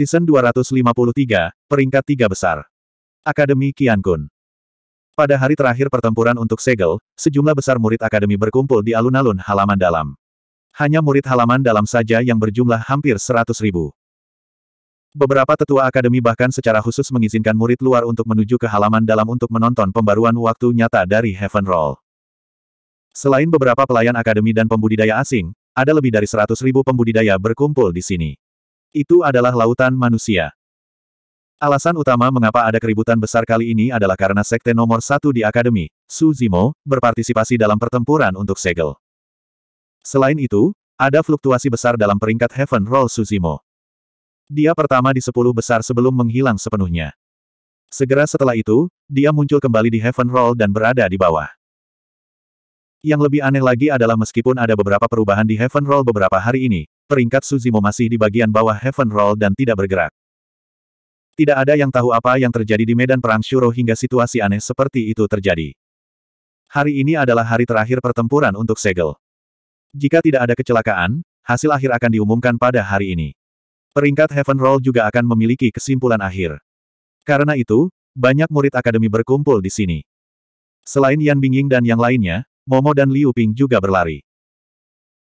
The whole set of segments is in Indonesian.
Season 253, peringkat 3 besar. Akademi Kian Kun. Pada hari terakhir pertempuran untuk segel, sejumlah besar murid akademi berkumpul di alun-alun halaman dalam. Hanya murid halaman dalam saja yang berjumlah hampir 100 ribu. Beberapa tetua akademi bahkan secara khusus mengizinkan murid luar untuk menuju ke halaman dalam untuk menonton pembaruan waktu nyata dari Heaven Roll. Selain beberapa pelayan akademi dan pembudidaya asing, ada lebih dari 100 ribu pembudidaya berkumpul di sini. Itu adalah lautan manusia. Alasan utama mengapa ada keributan besar kali ini adalah karena sekte nomor satu di akademi, Suzimo, berpartisipasi dalam pertempuran untuk segel. Selain itu, ada fluktuasi besar dalam peringkat Heaven Roll Suzimo. Dia pertama di sepuluh besar sebelum menghilang sepenuhnya. Segera setelah itu, dia muncul kembali di Heaven Roll dan berada di bawah. Yang lebih aneh lagi adalah meskipun ada beberapa perubahan di Heaven Roll beberapa hari ini, peringkat Suzimo masih di bagian bawah Heaven Roll dan tidak bergerak. Tidak ada yang tahu apa yang terjadi di medan perang Shuro hingga situasi aneh seperti itu terjadi. Hari ini adalah hari terakhir pertempuran untuk segel. Jika tidak ada kecelakaan, hasil akhir akan diumumkan pada hari ini. Peringkat Heaven Roll juga akan memiliki kesimpulan akhir. Karena itu, banyak murid akademi berkumpul di sini. Selain Yan Bingying dan yang lainnya, Momo dan Liu Ping juga berlari.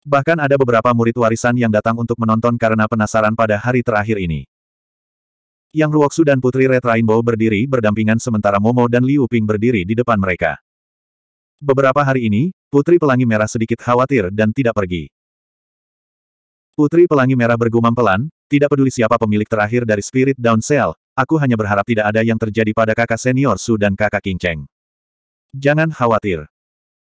Bahkan ada beberapa murid warisan yang datang untuk menonton karena penasaran pada hari terakhir ini. Yang Ruoksu dan Putri Red Rainbow berdiri berdampingan sementara Momo dan Liu Ping berdiri di depan mereka. Beberapa hari ini, Putri Pelangi Merah sedikit khawatir dan tidak pergi. Putri Pelangi Merah bergumam pelan, tidak peduli siapa pemilik terakhir dari Spirit Down Cell, aku hanya berharap tidak ada yang terjadi pada kakak senior Su dan kakak Kinceng. Jangan khawatir.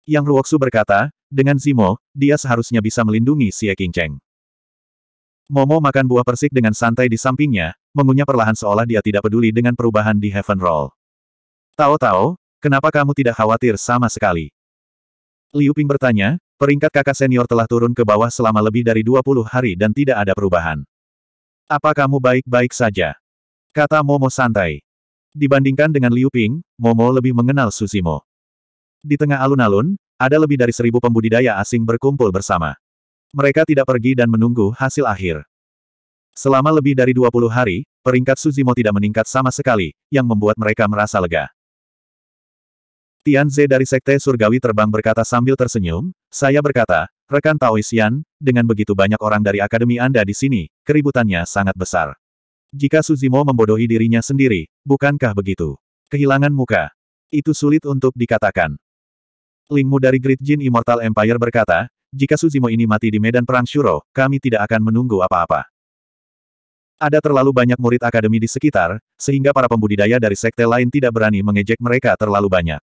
Yang Ruoksu berkata, dengan Zimo, dia seharusnya bisa melindungi Xie Qingcheng. Momo makan buah persik dengan santai di sampingnya, mengunyah perlahan seolah dia tidak peduli dengan perubahan di Heaven Roll. Tahu-tahu, kenapa kamu tidak khawatir sama sekali? Liu Ping bertanya, peringkat kakak senior telah turun ke bawah selama lebih dari 20 hari dan tidak ada perubahan. Apa kamu baik-baik saja? Kata Momo santai. Dibandingkan dengan Liu Ping, Momo lebih mengenal Suzimo. Di tengah alun-alun, ada lebih dari seribu pembudidaya asing berkumpul bersama. Mereka tidak pergi dan menunggu hasil akhir. Selama lebih dari 20 hari, peringkat Suzimo tidak meningkat sama sekali, yang membuat mereka merasa lega. Tianze dari Sekte Surgawi terbang berkata sambil tersenyum, saya berkata, rekan Taoisian, dengan begitu banyak orang dari akademi Anda di sini, keributannya sangat besar. Jika Suzimo membodohi dirinya sendiri, bukankah begitu? Kehilangan muka. Itu sulit untuk dikatakan. Lingmu dari Great Jin Immortal Empire berkata, jika Suzimo ini mati di medan perang Shuro, kami tidak akan menunggu apa-apa. Ada terlalu banyak murid akademi di sekitar, sehingga para pembudidaya dari sekte lain tidak berani mengejek mereka terlalu banyak.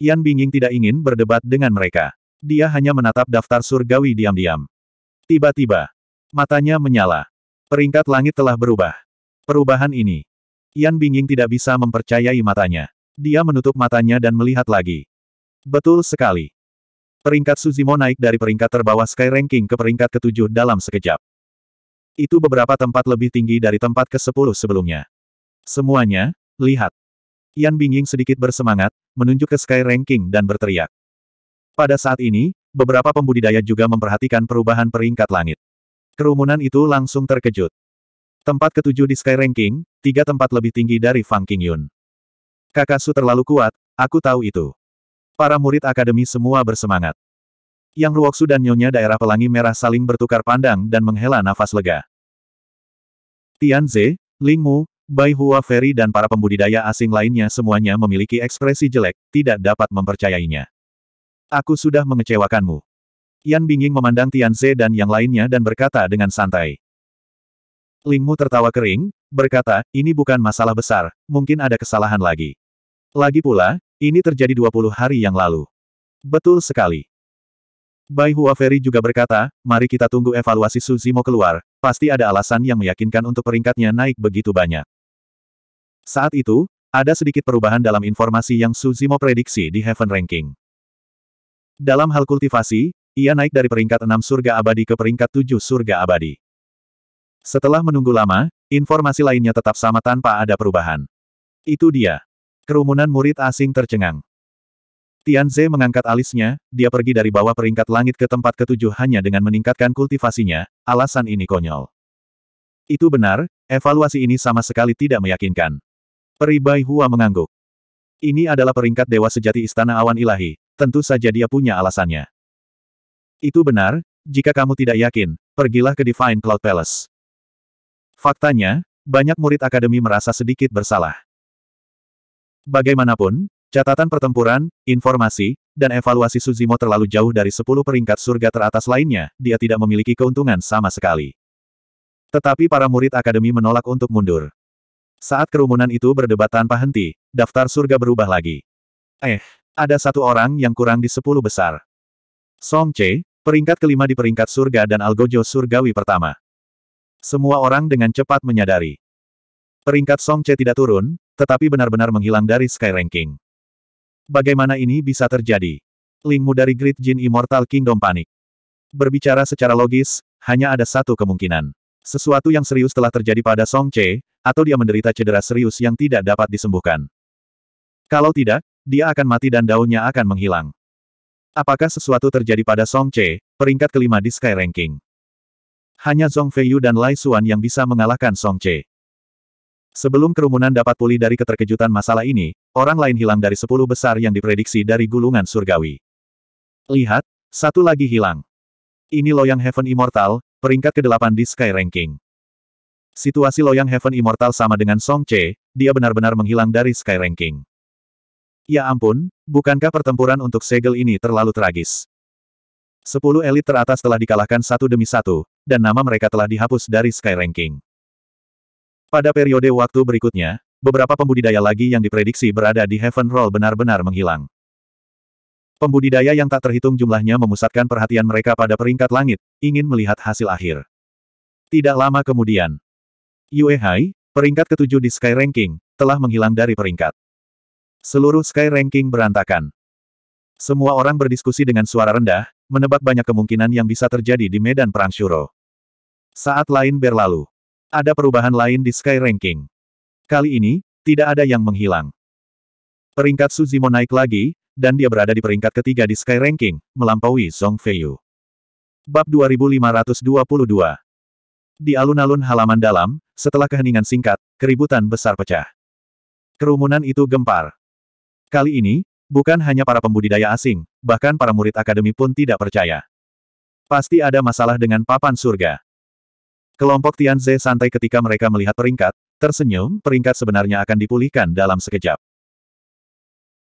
Yan Bingying tidak ingin berdebat dengan mereka. Dia hanya menatap daftar surgawi diam-diam. Tiba-tiba, matanya menyala. Peringkat langit telah berubah. Perubahan ini. Yan Bingying tidak bisa mempercayai matanya. Dia menutup matanya dan melihat lagi. Betul sekali. Peringkat Suzimo naik dari peringkat terbawah Sky Ranking ke peringkat ketujuh dalam sekejap. Itu beberapa tempat lebih tinggi dari tempat ke-10 sebelumnya. Semuanya, lihat. Yan Bingying sedikit bersemangat, menunjuk ke Sky Ranking dan berteriak. Pada saat ini, beberapa pembudidaya juga memperhatikan perubahan peringkat langit. Kerumunan itu langsung terkejut. Tempat ketujuh di Sky Ranking, tiga tempat lebih tinggi dari Fang Qingyun. Kakak Su terlalu kuat, aku tahu itu. Para murid akademi semua bersemangat. Yang Ruoksu dan Nyonya Daerah Pelangi Merah saling bertukar pandang dan menghela nafas lega. Tianze, Lingmu, Bai Hua Ferry dan para pembudidaya asing lainnya semuanya memiliki ekspresi jelek, tidak dapat mempercayainya. Aku sudah mengecewakanmu. Yan Binging memandang Tianze dan yang lainnya dan berkata dengan santai. Lingmu tertawa kering, berkata, ini bukan masalah besar, mungkin ada kesalahan lagi. Lagi pula, ini terjadi 20 hari yang lalu. Betul sekali. Bai Ferry juga berkata, mari kita tunggu evaluasi Suzimo keluar, pasti ada alasan yang meyakinkan untuk peringkatnya naik begitu banyak. Saat itu, ada sedikit perubahan dalam informasi yang Suzimo prediksi di Heaven Ranking. Dalam hal kultivasi, ia naik dari peringkat 6 surga abadi ke peringkat 7 surga abadi. Setelah menunggu lama, informasi lainnya tetap sama tanpa ada perubahan. Itu dia. Kerumunan murid asing tercengang. Tian Tianze mengangkat alisnya, dia pergi dari bawah peringkat langit ke tempat ketujuh hanya dengan meningkatkan kultivasinya, alasan ini konyol. Itu benar, evaluasi ini sama sekali tidak meyakinkan. Peribai Hua mengangguk. Ini adalah peringkat dewa sejati Istana Awan Ilahi, tentu saja dia punya alasannya. Itu benar, jika kamu tidak yakin, pergilah ke Divine Cloud Palace. Faktanya, banyak murid akademi merasa sedikit bersalah. Bagaimanapun, catatan pertempuran, informasi, dan evaluasi Suzimo terlalu jauh dari sepuluh peringkat surga teratas lainnya, dia tidak memiliki keuntungan sama sekali. Tetapi para murid akademi menolak untuk mundur. Saat kerumunan itu berdebat tanpa henti, daftar surga berubah lagi. Eh, ada satu orang yang kurang di sepuluh besar. Song Che, peringkat kelima di peringkat surga dan Algojo surgawi pertama. Semua orang dengan cepat menyadari. Peringkat Song Che tidak turun, tetapi benar-benar menghilang dari Sky Ranking. Bagaimana ini bisa terjadi? Lingmu dari Great Jin Immortal Kingdom panik. Berbicara secara logis, hanya ada satu kemungkinan. Sesuatu yang serius telah terjadi pada Song Che, atau dia menderita cedera serius yang tidak dapat disembuhkan. Kalau tidak, dia akan mati dan daunnya akan menghilang. Apakah sesuatu terjadi pada Song Che, peringkat kelima di Sky Ranking? Hanya Zhong Feiyu dan Lai Xuan yang bisa mengalahkan Song Che. Sebelum kerumunan dapat pulih dari keterkejutan masalah ini, orang lain hilang dari sepuluh besar yang diprediksi dari gulungan surgawi. Lihat, satu lagi hilang. Ini Loyang Heaven Immortal, peringkat ke-8 di Sky Ranking. Situasi Loyang Heaven Immortal sama dengan Song Che, dia benar-benar menghilang dari Sky Ranking. Ya ampun, bukankah pertempuran untuk segel ini terlalu tragis? Sepuluh elit teratas telah dikalahkan satu demi satu, dan nama mereka telah dihapus dari Sky Ranking. Pada periode waktu berikutnya, beberapa pembudidaya lagi yang diprediksi berada di Heaven Roll benar-benar menghilang. Pembudidaya yang tak terhitung jumlahnya memusatkan perhatian mereka pada peringkat langit, ingin melihat hasil akhir. Tidak lama kemudian, Yue Hai, peringkat ketujuh di Sky Ranking, telah menghilang dari peringkat. Seluruh Sky Ranking berantakan. Semua orang berdiskusi dengan suara rendah, menebak banyak kemungkinan yang bisa terjadi di medan perang Shuro. Saat lain berlalu. Ada perubahan lain di Sky Ranking. Kali ini, tidak ada yang menghilang. Peringkat Suzimo naik lagi, dan dia berada di peringkat ketiga di Sky Ranking, melampaui Song Feiyu. Bab 2522 Di alun-alun halaman dalam, setelah keheningan singkat, keributan besar pecah. Kerumunan itu gempar. Kali ini, bukan hanya para pembudidaya asing, bahkan para murid akademi pun tidak percaya. Pasti ada masalah dengan papan surga. Kelompok Tianze santai ketika mereka melihat peringkat, tersenyum, peringkat sebenarnya akan dipulihkan dalam sekejap.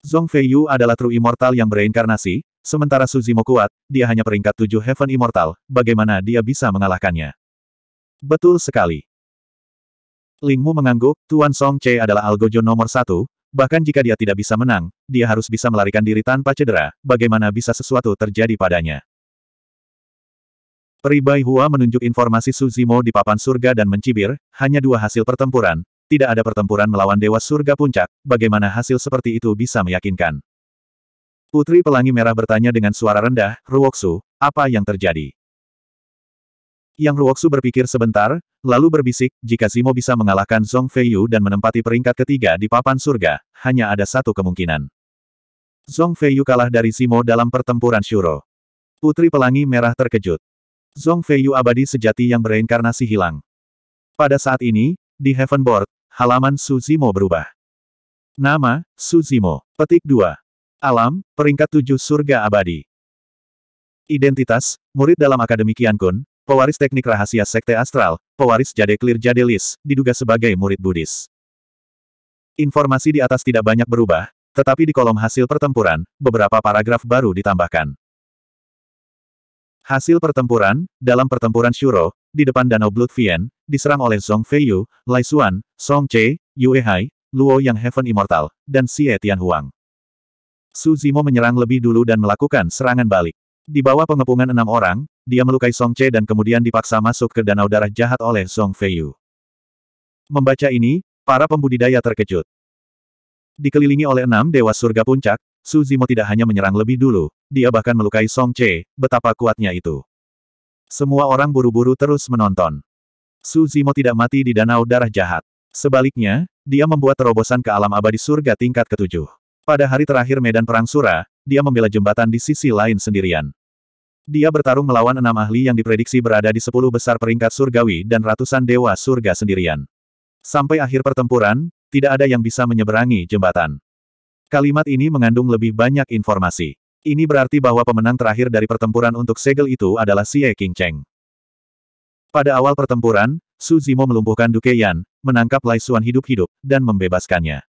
Zhong Feiyu adalah True Immortal yang bereinkarnasi, sementara Suzimo kuat, dia hanya peringkat tujuh Heaven Immortal, bagaimana dia bisa mengalahkannya? Betul sekali. Lingmu mengangguk, Tuan Song Che adalah algojo nomor satu, bahkan jika dia tidak bisa menang, dia harus bisa melarikan diri tanpa cedera, bagaimana bisa sesuatu terjadi padanya. Peribai Hua menunjuk informasi Suzimo di papan surga dan mencibir, hanya dua hasil pertempuran, tidak ada pertempuran melawan Dewa Surga Puncak, bagaimana hasil seperti itu bisa meyakinkan? Putri Pelangi Merah bertanya dengan suara rendah, Ruoksu, apa yang terjadi? Yang Ruoksu berpikir sebentar, lalu berbisik, jika Zimo bisa mengalahkan Zhong Feiyu dan menempati peringkat ketiga di papan surga, hanya ada satu kemungkinan. Zhong Feiyu kalah dari Zimo dalam pertempuran Shuro. Putri Pelangi Merah terkejut. Zong Feiyu abadi sejati yang bereinkarnasi hilang. Pada saat ini, di Heaven Board, halaman Suzimo berubah. Nama, Suzimo. Petik 2. Alam, peringkat 7 surga abadi. Identitas, murid dalam Akademi Qiankun, pewaris teknik rahasia Sekte Astral, pewaris Jade Clear Jade Lis, diduga sebagai murid Buddhis. Informasi di atas tidak banyak berubah, tetapi di kolom hasil pertempuran, beberapa paragraf baru ditambahkan. Hasil pertempuran, dalam pertempuran Shuro, di depan Danau Blood Vien, diserang oleh Zhong Feiyu, Lai Xuan, Song Che, Yue Hai, Luo Yang Heaven Immortal, dan Xie Tianhuang. Su Zimo menyerang lebih dulu dan melakukan serangan balik. Di bawah pengepungan enam orang, dia melukai Song Che dan kemudian dipaksa masuk ke danau darah jahat oleh Zhong Feiyu. Membaca ini, para pembudidaya terkejut. Dikelilingi oleh enam dewa surga puncak, Su Zimo tidak hanya menyerang lebih dulu, dia bahkan melukai Song Che, betapa kuatnya itu. Semua orang buru-buru terus menonton. Su Zimo tidak mati di danau darah jahat. Sebaliknya, dia membuat terobosan ke alam abadi surga tingkat ketujuh. Pada hari terakhir medan perang Sura, dia membela jembatan di sisi lain sendirian. Dia bertarung melawan enam ahli yang diprediksi berada di sepuluh besar peringkat surgawi dan ratusan dewa surga sendirian. Sampai akhir pertempuran, tidak ada yang bisa menyeberangi jembatan. Kalimat ini mengandung lebih banyak informasi. Ini berarti bahwa pemenang terakhir dari pertempuran untuk segel itu adalah Xie Cheng. Pada awal pertempuran, Su Zimo melumpuhkan Duke Yan, menangkap Lai Xuan hidup-hidup, dan membebaskannya.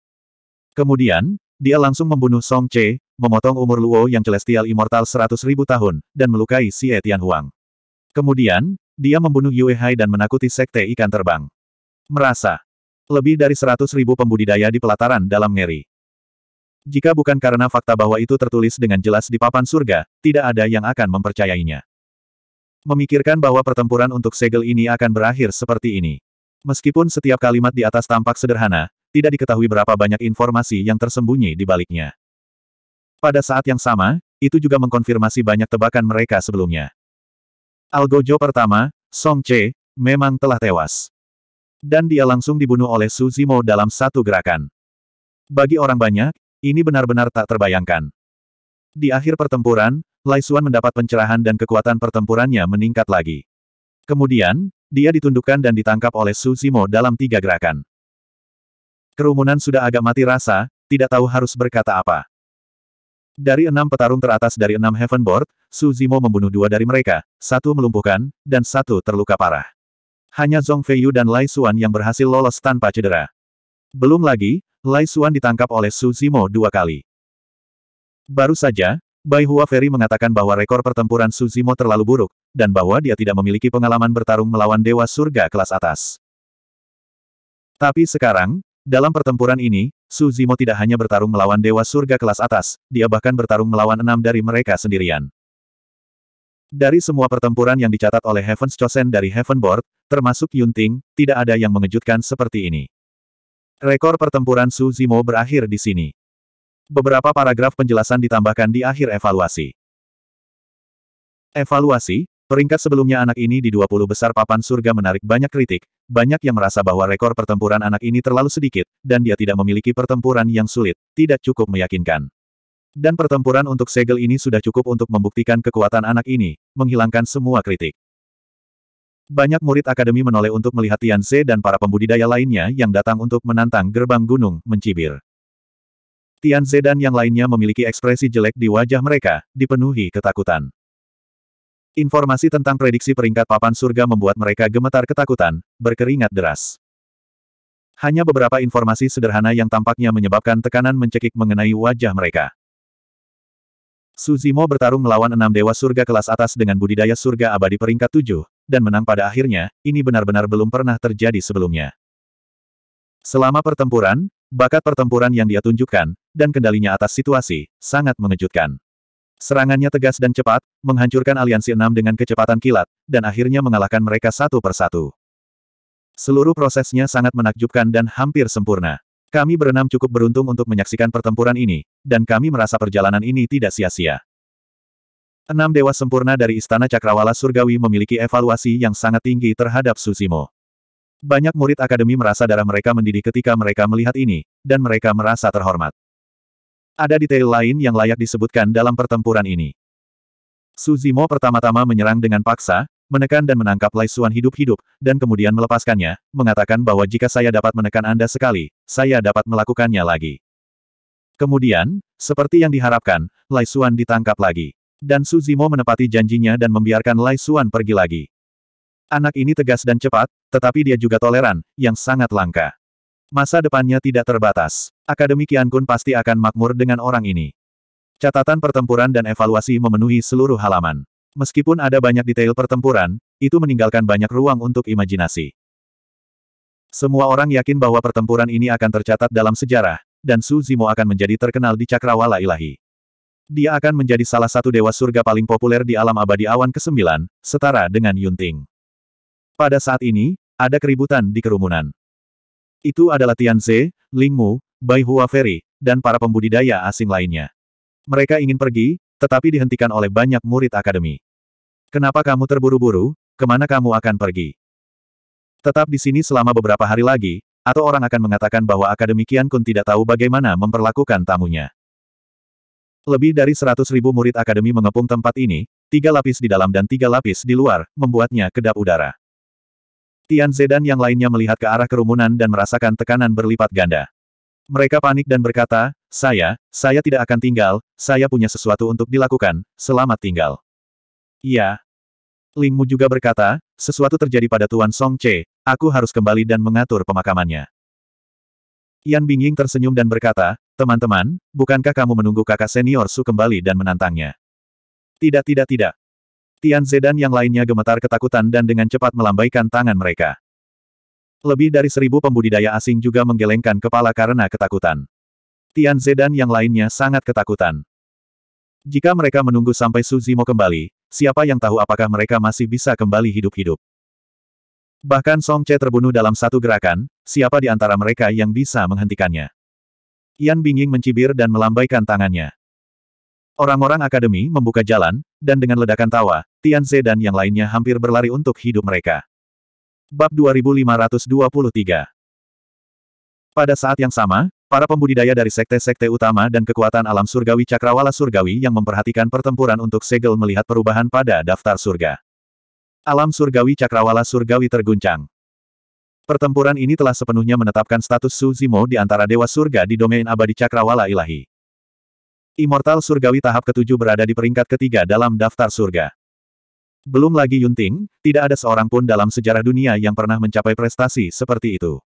Kemudian, dia langsung membunuh Song Che, memotong umur Luo yang celestial immortal 100 tahun, dan melukai Xie Tianhuang. Kemudian, dia membunuh Yue Hai dan menakuti sekte ikan terbang. Merasa. Lebih dari 100 pembudidaya di pelataran dalam ngeri. Jika bukan karena fakta bahwa itu tertulis dengan jelas di papan surga, tidak ada yang akan mempercayainya. Memikirkan bahwa pertempuran untuk segel ini akan berakhir seperti ini. Meskipun setiap kalimat di atas tampak sederhana, tidak diketahui berapa banyak informasi yang tersembunyi di baliknya. Pada saat yang sama, itu juga mengkonfirmasi banyak tebakan mereka sebelumnya. Algojo pertama, Song Che, memang telah tewas. Dan dia langsung dibunuh oleh Su Zimo dalam satu gerakan. Bagi orang banyak, ini benar-benar tak terbayangkan. Di akhir pertempuran, Lai Xuan mendapat pencerahan dan kekuatan pertempurannya meningkat lagi. Kemudian, dia ditundukkan dan ditangkap oleh Su Zimo dalam tiga gerakan. Kerumunan sudah agak mati rasa, tidak tahu harus berkata apa. Dari enam petarung teratas dari enam Heaven Board, Su Zimo membunuh dua dari mereka, satu melumpuhkan, dan satu terluka parah. Hanya Zhong Feiyu dan Lai Xuan yang berhasil lolos tanpa cedera. Belum lagi, Lai Suan ditangkap oleh Su Zimo dua kali. Baru saja, Bai Hua Ferry mengatakan bahwa rekor pertempuran Su Zimo terlalu buruk, dan bahwa dia tidak memiliki pengalaman bertarung melawan Dewa Surga kelas atas. Tapi sekarang, dalam pertempuran ini, Su Zimo tidak hanya bertarung melawan Dewa Surga kelas atas, dia bahkan bertarung melawan enam dari mereka sendirian. Dari semua pertempuran yang dicatat oleh Heaven's Chosen dari Heaven Board, termasuk Yunting, tidak ada yang mengejutkan seperti ini. Rekor pertempuran Su Zimo berakhir di sini. Beberapa paragraf penjelasan ditambahkan di akhir evaluasi. Evaluasi, peringkat sebelumnya anak ini di 20 besar papan surga menarik banyak kritik, banyak yang merasa bahwa rekor pertempuran anak ini terlalu sedikit, dan dia tidak memiliki pertempuran yang sulit, tidak cukup meyakinkan. Dan pertempuran untuk segel ini sudah cukup untuk membuktikan kekuatan anak ini, menghilangkan semua kritik. Banyak murid akademi menoleh untuk melihat Tian Ze dan para pembudidaya lainnya yang datang untuk menantang gerbang gunung, mencibir. Tian Ze dan yang lainnya memiliki ekspresi jelek di wajah mereka, dipenuhi ketakutan. Informasi tentang prediksi peringkat papan surga membuat mereka gemetar ketakutan, berkeringat deras. Hanya beberapa informasi sederhana yang tampaknya menyebabkan tekanan mencekik mengenai wajah mereka. Suzimo bertarung melawan enam dewa surga kelas atas dengan budidaya surga abadi peringkat tujuh, dan menang pada akhirnya, ini benar-benar belum pernah terjadi sebelumnya. Selama pertempuran, bakat pertempuran yang dia tunjukkan, dan kendalinya atas situasi, sangat mengejutkan. Serangannya tegas dan cepat, menghancurkan aliansi enam dengan kecepatan kilat, dan akhirnya mengalahkan mereka satu persatu. Seluruh prosesnya sangat menakjubkan dan hampir sempurna. Kami berenam cukup beruntung untuk menyaksikan pertempuran ini, dan kami merasa perjalanan ini tidak sia-sia. Enam dewa sempurna dari Istana Cakrawala Surgawi memiliki evaluasi yang sangat tinggi terhadap Susimo. Banyak murid akademi merasa darah mereka mendidih ketika mereka melihat ini, dan mereka merasa terhormat. Ada detail lain yang layak disebutkan dalam pertempuran ini. Suzimo pertama-tama menyerang dengan paksa, menekan dan menangkap Lai Suan hidup-hidup, dan kemudian melepaskannya, mengatakan bahwa jika saya dapat menekan Anda sekali, saya dapat melakukannya lagi. Kemudian, seperti yang diharapkan, Lai Suan ditangkap lagi dan Su Zimo menepati janjinya dan membiarkan Lai Suan pergi lagi. Anak ini tegas dan cepat, tetapi dia juga toleran, yang sangat langka. Masa depannya tidak terbatas. Akademi Kun pasti akan makmur dengan orang ini. Catatan pertempuran dan evaluasi memenuhi seluruh halaman. Meskipun ada banyak detail pertempuran, itu meninggalkan banyak ruang untuk imajinasi. Semua orang yakin bahwa pertempuran ini akan tercatat dalam sejarah, dan Su Zimo akan menjadi terkenal di cakrawala ilahi. Dia akan menjadi salah satu dewa surga paling populer di alam abadi awan ke-9, setara dengan Yunting. Pada saat ini, ada keributan di kerumunan. Itu adalah Tianze, Lingmu, Bai Hua Ferry, dan para pembudidaya asing lainnya. Mereka ingin pergi, tetapi dihentikan oleh banyak murid akademi. Kenapa kamu terburu-buru, kemana kamu akan pergi? Tetap di sini selama beberapa hari lagi, atau orang akan mengatakan bahwa Akademi Kian Kun tidak tahu bagaimana memperlakukan tamunya. Lebih dari seratus ribu murid akademi mengepung tempat ini, tiga lapis di dalam dan tiga lapis di luar, membuatnya kedap udara. Tian Zedan yang lainnya melihat ke arah kerumunan dan merasakan tekanan berlipat ganda. Mereka panik dan berkata, saya, saya tidak akan tinggal, saya punya sesuatu untuk dilakukan, selamat tinggal. Iya. Lingmu juga berkata, sesuatu terjadi pada Tuan Song Che, aku harus kembali dan mengatur pemakamannya. Yan Bingying tersenyum dan berkata, Teman-teman, bukankah kamu menunggu kakak senior Su kembali dan menantangnya? Tidak tidak tidak. Tian Zedan yang lainnya gemetar ketakutan dan dengan cepat melambaikan tangan mereka. Lebih dari seribu pembudidaya asing juga menggelengkan kepala karena ketakutan. Tian Zedan yang lainnya sangat ketakutan. Jika mereka menunggu sampai Su Zimo kembali, siapa yang tahu apakah mereka masih bisa kembali hidup-hidup. Bahkan Song Che terbunuh dalam satu gerakan, siapa di antara mereka yang bisa menghentikannya? Yan Bingying mencibir dan melambaikan tangannya. Orang-orang akademi membuka jalan, dan dengan ledakan tawa, Tian Ze dan yang lainnya hampir berlari untuk hidup mereka. Bab 2523 Pada saat yang sama, para pembudidaya dari sekte-sekte utama dan kekuatan alam surgawi cakrawala surgawi yang memperhatikan pertempuran untuk segel melihat perubahan pada daftar surga. Alam surgawi cakrawala surgawi terguncang. Pertempuran ini telah sepenuhnya menetapkan status Su Zimo di antara dewa surga di domain abadi cakrawala ilahi. Immortal surgawi tahap ketujuh berada di peringkat ketiga dalam daftar surga. Belum lagi Yunting, tidak ada seorang pun dalam sejarah dunia yang pernah mencapai prestasi seperti itu.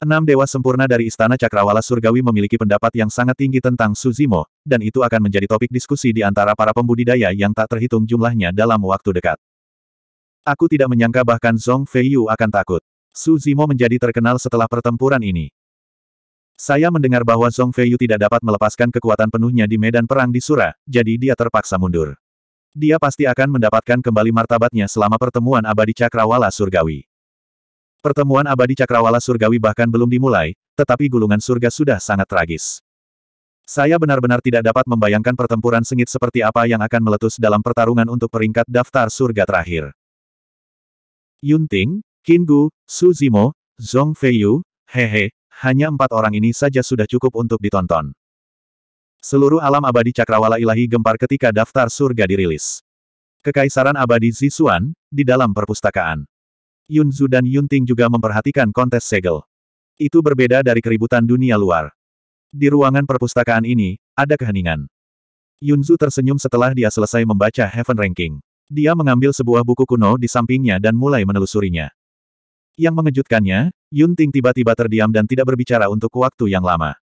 Enam dewa sempurna dari Istana Cakrawala Surgawi memiliki pendapat yang sangat tinggi tentang Suzimo, dan itu akan menjadi topik diskusi di antara para pembudidaya yang tak terhitung jumlahnya dalam waktu dekat. Aku tidak menyangka bahkan Zong Feiyu akan takut. Su Zimo menjadi terkenal setelah pertempuran ini. Saya mendengar bahwa Zong Feiyu tidak dapat melepaskan kekuatan penuhnya di medan perang di Sura, jadi dia terpaksa mundur. Dia pasti akan mendapatkan kembali martabatnya selama pertemuan abadi cakrawala surgawi. Pertemuan abadi cakrawala surgawi bahkan belum dimulai, tetapi gulungan surga sudah sangat tragis. Saya benar-benar tidak dapat membayangkan pertempuran sengit seperti apa yang akan meletus dalam pertarungan untuk peringkat daftar surga terakhir. Yunting, Kingu, Su Zimo, Zhong Feiyu, hehe, hanya empat orang ini saja sudah cukup untuk ditonton. Seluruh alam abadi cakrawala ilahi gempar ketika daftar surga dirilis. Kekaisaran abadi Zisuan, di dalam perpustakaan. Yunzu dan Yunting juga memperhatikan kontes segel. Itu berbeda dari keributan dunia luar. Di ruangan perpustakaan ini, ada keheningan. Yunzu tersenyum setelah dia selesai membaca Heaven Ranking. Dia mengambil sebuah buku kuno di sampingnya dan mulai menelusurinya. Yang mengejutkannya, Yun Ting tiba-tiba terdiam dan tidak berbicara untuk waktu yang lama.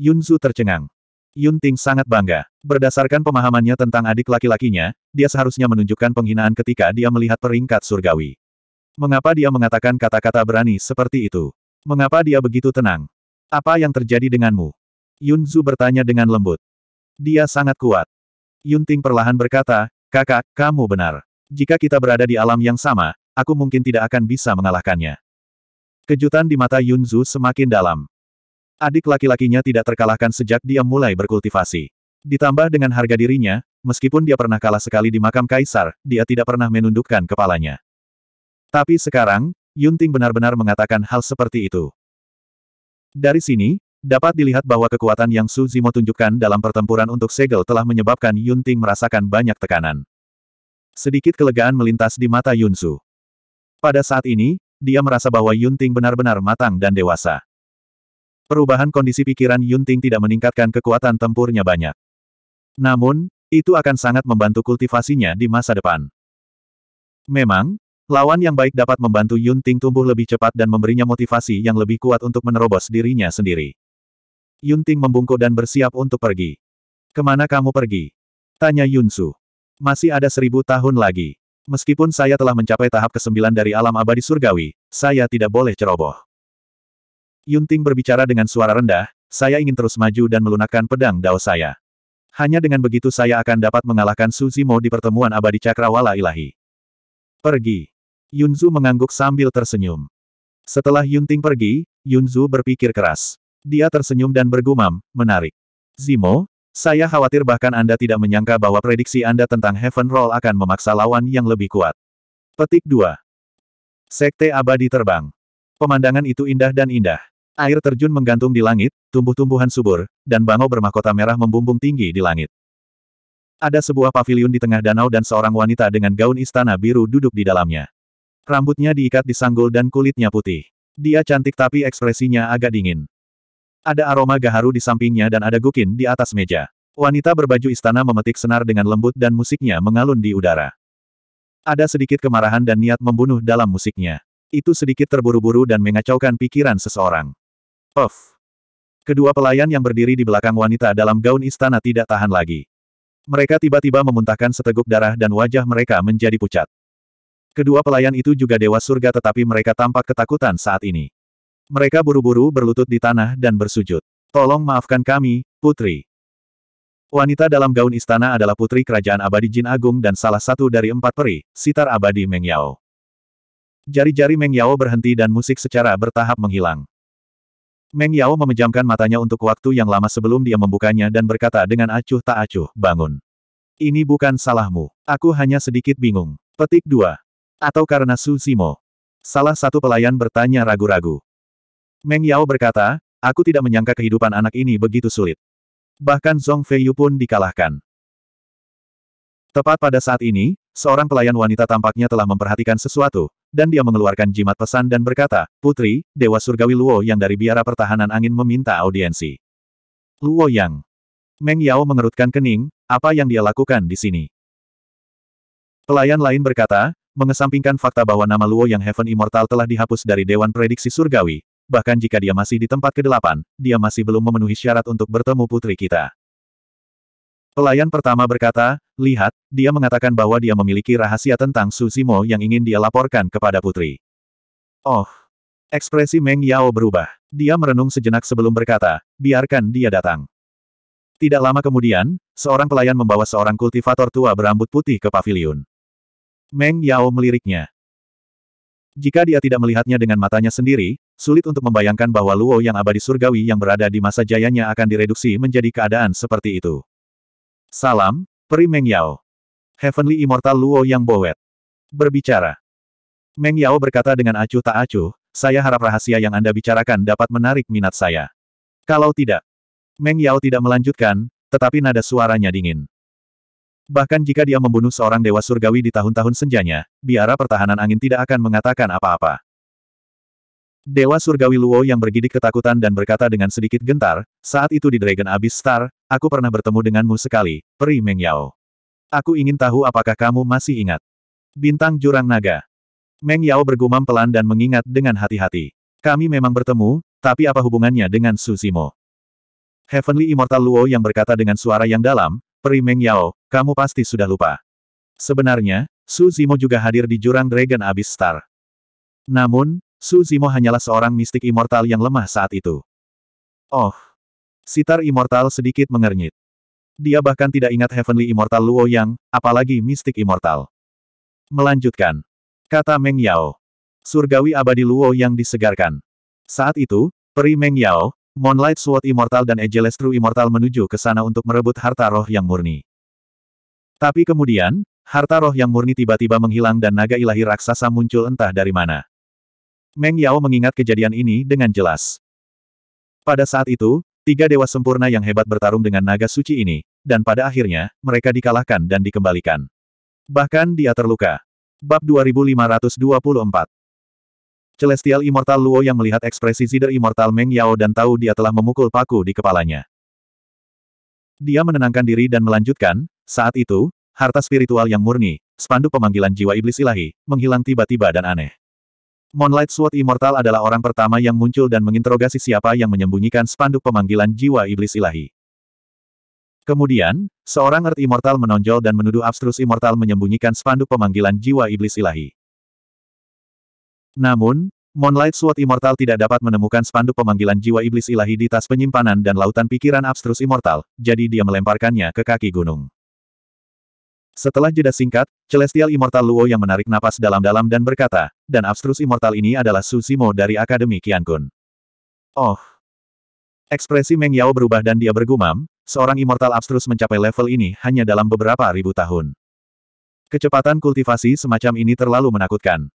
Yun Zhu tercengang. Yun Ting sangat bangga. Berdasarkan pemahamannya tentang adik laki-lakinya, dia seharusnya menunjukkan penghinaan ketika dia melihat peringkat surgawi. Mengapa dia mengatakan kata-kata berani seperti itu? Mengapa dia begitu tenang? Apa yang terjadi denganmu? Yun Zhu bertanya dengan lembut. Dia sangat kuat. Yun Ting perlahan berkata, Kakak, kamu benar. Jika kita berada di alam yang sama, aku mungkin tidak akan bisa mengalahkannya. Kejutan di mata Yunzu semakin dalam. Adik laki-lakinya tidak terkalahkan sejak dia mulai berkultivasi. Ditambah dengan harga dirinya, meskipun dia pernah kalah sekali di makam kaisar, dia tidak pernah menundukkan kepalanya. Tapi sekarang, Yunting benar-benar mengatakan hal seperti itu. Dari sini, Dapat dilihat bahwa kekuatan yang Su Zimo tunjukkan dalam pertempuran untuk segel telah menyebabkan Yun Ting merasakan banyak tekanan. Sedikit kelegaan melintas di mata Yun Su. Pada saat ini, dia merasa bahwa Yun Ting benar-benar matang dan dewasa. Perubahan kondisi pikiran Yun Ting tidak meningkatkan kekuatan tempurnya banyak. Namun, itu akan sangat membantu kultivasinya di masa depan. Memang, Lawan yang baik dapat membantu Yun Ting tumbuh lebih cepat dan memberinya motivasi yang lebih kuat untuk menerobos dirinya sendiri. Yun Ting membungkuk dan bersiap untuk pergi. Kemana kamu pergi? Tanya Yun Su. Masih ada seribu tahun lagi. Meskipun saya telah mencapai tahap kesembilan dari alam abadi surgawi, saya tidak boleh ceroboh. Yun Ting berbicara dengan suara rendah, saya ingin terus maju dan melunakkan pedang dao saya. Hanya dengan begitu saya akan dapat mengalahkan Suzimo di pertemuan abadi cakrawala ilahi. Pergi. Yunzu mengangguk sambil tersenyum. Setelah Yunting pergi, Yunzu berpikir keras. Dia tersenyum dan bergumam, menarik. Zimo, saya khawatir bahkan Anda tidak menyangka bahwa prediksi Anda tentang Heaven Roll akan memaksa lawan yang lebih kuat. Petik 2. Sekte Abadi Terbang. Pemandangan itu indah dan indah. Air terjun menggantung di langit, tumbuh-tumbuhan subur, dan bangau bermahkota merah membumbung tinggi di langit. Ada sebuah paviliun di tengah danau dan seorang wanita dengan gaun istana biru duduk di dalamnya. Rambutnya diikat di sanggul dan kulitnya putih. Dia cantik tapi ekspresinya agak dingin. Ada aroma gaharu di sampingnya dan ada gukin di atas meja. Wanita berbaju istana memetik senar dengan lembut dan musiknya mengalun di udara. Ada sedikit kemarahan dan niat membunuh dalam musiknya. Itu sedikit terburu-buru dan mengacaukan pikiran seseorang. Puff. Kedua pelayan yang berdiri di belakang wanita dalam gaun istana tidak tahan lagi. Mereka tiba-tiba memuntahkan seteguk darah dan wajah mereka menjadi pucat. Kedua pelayan itu juga dewa surga tetapi mereka tampak ketakutan saat ini. Mereka buru-buru berlutut di tanah dan bersujud. Tolong maafkan kami, Putri. Wanita dalam gaun istana adalah putri kerajaan abadi Jin Agung dan salah satu dari empat peri, sitar abadi Meng Yao. Jari-jari Meng Yao berhenti dan musik secara bertahap menghilang. Meng Yao memejamkan matanya untuk waktu yang lama sebelum dia membukanya dan berkata dengan acuh tak acuh, bangun. Ini bukan salahmu. Aku hanya sedikit bingung. Petik 2. Atau karena Su Simo. Salah satu pelayan bertanya ragu-ragu. Meng Yao berkata, aku tidak menyangka kehidupan anak ini begitu sulit. Bahkan Zhong Feiyu pun dikalahkan. Tepat pada saat ini, seorang pelayan wanita tampaknya telah memperhatikan sesuatu, dan dia mengeluarkan jimat pesan dan berkata, Putri, Dewa Surgawi Luo yang dari biara pertahanan angin meminta audiensi. Luo Yang. Meng Yao mengerutkan kening, apa yang dia lakukan di sini? Pelayan lain berkata, mengesampingkan fakta bahwa nama Luo Yang Heaven Immortal telah dihapus dari Dewan Prediksi Surgawi, bahkan jika dia masih di tempat ke-8, dia masih belum memenuhi syarat untuk bertemu putri kita. Pelayan pertama berkata, lihat, dia mengatakan bahwa dia memiliki rahasia tentang Su Suzimo yang ingin dia laporkan kepada putri. Oh. Ekspresi Meng Yao berubah. Dia merenung sejenak sebelum berkata, biarkan dia datang. Tidak lama kemudian, seorang pelayan membawa seorang kultivator tua berambut putih ke pavilion. Meng Yao meliriknya. Jika dia tidak melihatnya dengan matanya sendiri, sulit untuk membayangkan bahwa Luo yang abadi surgawi yang berada di masa jayanya akan direduksi menjadi keadaan seperti itu. Salam, Peri Meng Yao. Heavenly Immortal Luo yang bowet. Berbicara. Meng Yao berkata dengan acuh tak acuh, saya harap rahasia yang Anda bicarakan dapat menarik minat saya. Kalau tidak. Meng Yao tidak melanjutkan, tetapi nada suaranya dingin. Bahkan jika dia membunuh seorang dewa surgawi di tahun-tahun senjanya, biara pertahanan angin tidak akan mengatakan apa-apa. Dewa Surgawi Luo yang bergidik ketakutan dan berkata dengan sedikit gentar, saat itu di Dragon Abyss Star, aku pernah bertemu denganmu sekali, Peri Meng Yao. Aku ingin tahu apakah kamu masih ingat. Bintang Jurang Naga. Meng Yao bergumam pelan dan mengingat dengan hati-hati. Kami memang bertemu, tapi apa hubungannya dengan Susimo? Heavenly Immortal Luo yang berkata dengan suara yang dalam, Peri Meng Yao, kamu pasti sudah lupa. Sebenarnya, Su Zimo juga hadir di jurang Dragon Abyss Star. Namun, Su Zimo hanyalah seorang mistik immortal yang lemah saat itu. Oh. Sitar immortal sedikit mengernyit. Dia bahkan tidak ingat Heavenly Immortal Luo Yang, apalagi mistik immortal. Melanjutkan. Kata Meng Yao. Surgawi abadi Luo Yang disegarkan. Saat itu, peri Meng Yao, Moonlight Sword Immortal dan Ageless True Immortal menuju ke sana untuk merebut harta roh yang murni. Tapi kemudian, harta roh yang murni tiba-tiba menghilang dan naga ilahi raksasa muncul entah dari mana. Meng Yao mengingat kejadian ini dengan jelas. Pada saat itu, tiga dewa sempurna yang hebat bertarung dengan naga suci ini, dan pada akhirnya, mereka dikalahkan dan dikembalikan. Bahkan dia terluka. Bab 2524 Celestial Immortal Luo yang melihat ekspresi Zider Immortal Meng Yao dan tahu dia telah memukul paku di kepalanya. Dia menenangkan diri dan melanjutkan, saat itu, harta spiritual yang murni, spanduk pemanggilan jiwa iblis ilahi, menghilang tiba-tiba dan aneh. Moonlight Sword Immortal adalah orang pertama yang muncul dan menginterogasi siapa yang menyembunyikan spanduk pemanggilan jiwa iblis ilahi. Kemudian, seorang Earth Immortal menonjol dan menuduh Abstrus Immortal menyembunyikan spanduk pemanggilan jiwa iblis ilahi. Namun, Moonlight Sword Immortal tidak dapat menemukan spanduk pemanggilan jiwa iblis ilahi di tas penyimpanan dan lautan pikiran abstrus immortal, jadi dia melemparkannya ke kaki gunung. Setelah jeda singkat, Celestial Immortal Luo yang menarik napas dalam-dalam dan berkata, dan abstrus immortal ini adalah Su Simo dari Akademi Kun. Oh. Ekspresi Meng Yao berubah dan dia bergumam, seorang immortal abstrus mencapai level ini hanya dalam beberapa ribu tahun. Kecepatan kultivasi semacam ini terlalu menakutkan.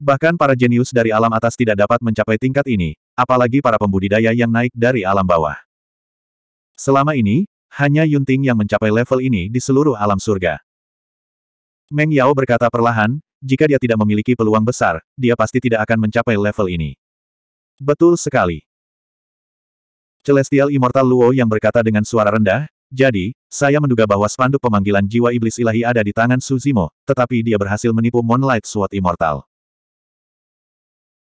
Bahkan para jenius dari alam atas tidak dapat mencapai tingkat ini, apalagi para pembudidaya yang naik dari alam bawah. Selama ini, hanya Yunting yang mencapai level ini di seluruh alam surga. Meng Yao berkata perlahan, jika dia tidak memiliki peluang besar, dia pasti tidak akan mencapai level ini. Betul sekali. Celestial Immortal Luo yang berkata dengan suara rendah, jadi, saya menduga bahwa spanduk pemanggilan jiwa iblis ilahi ada di tangan Suzimo, tetapi dia berhasil menipu Moonlight Sword Immortal.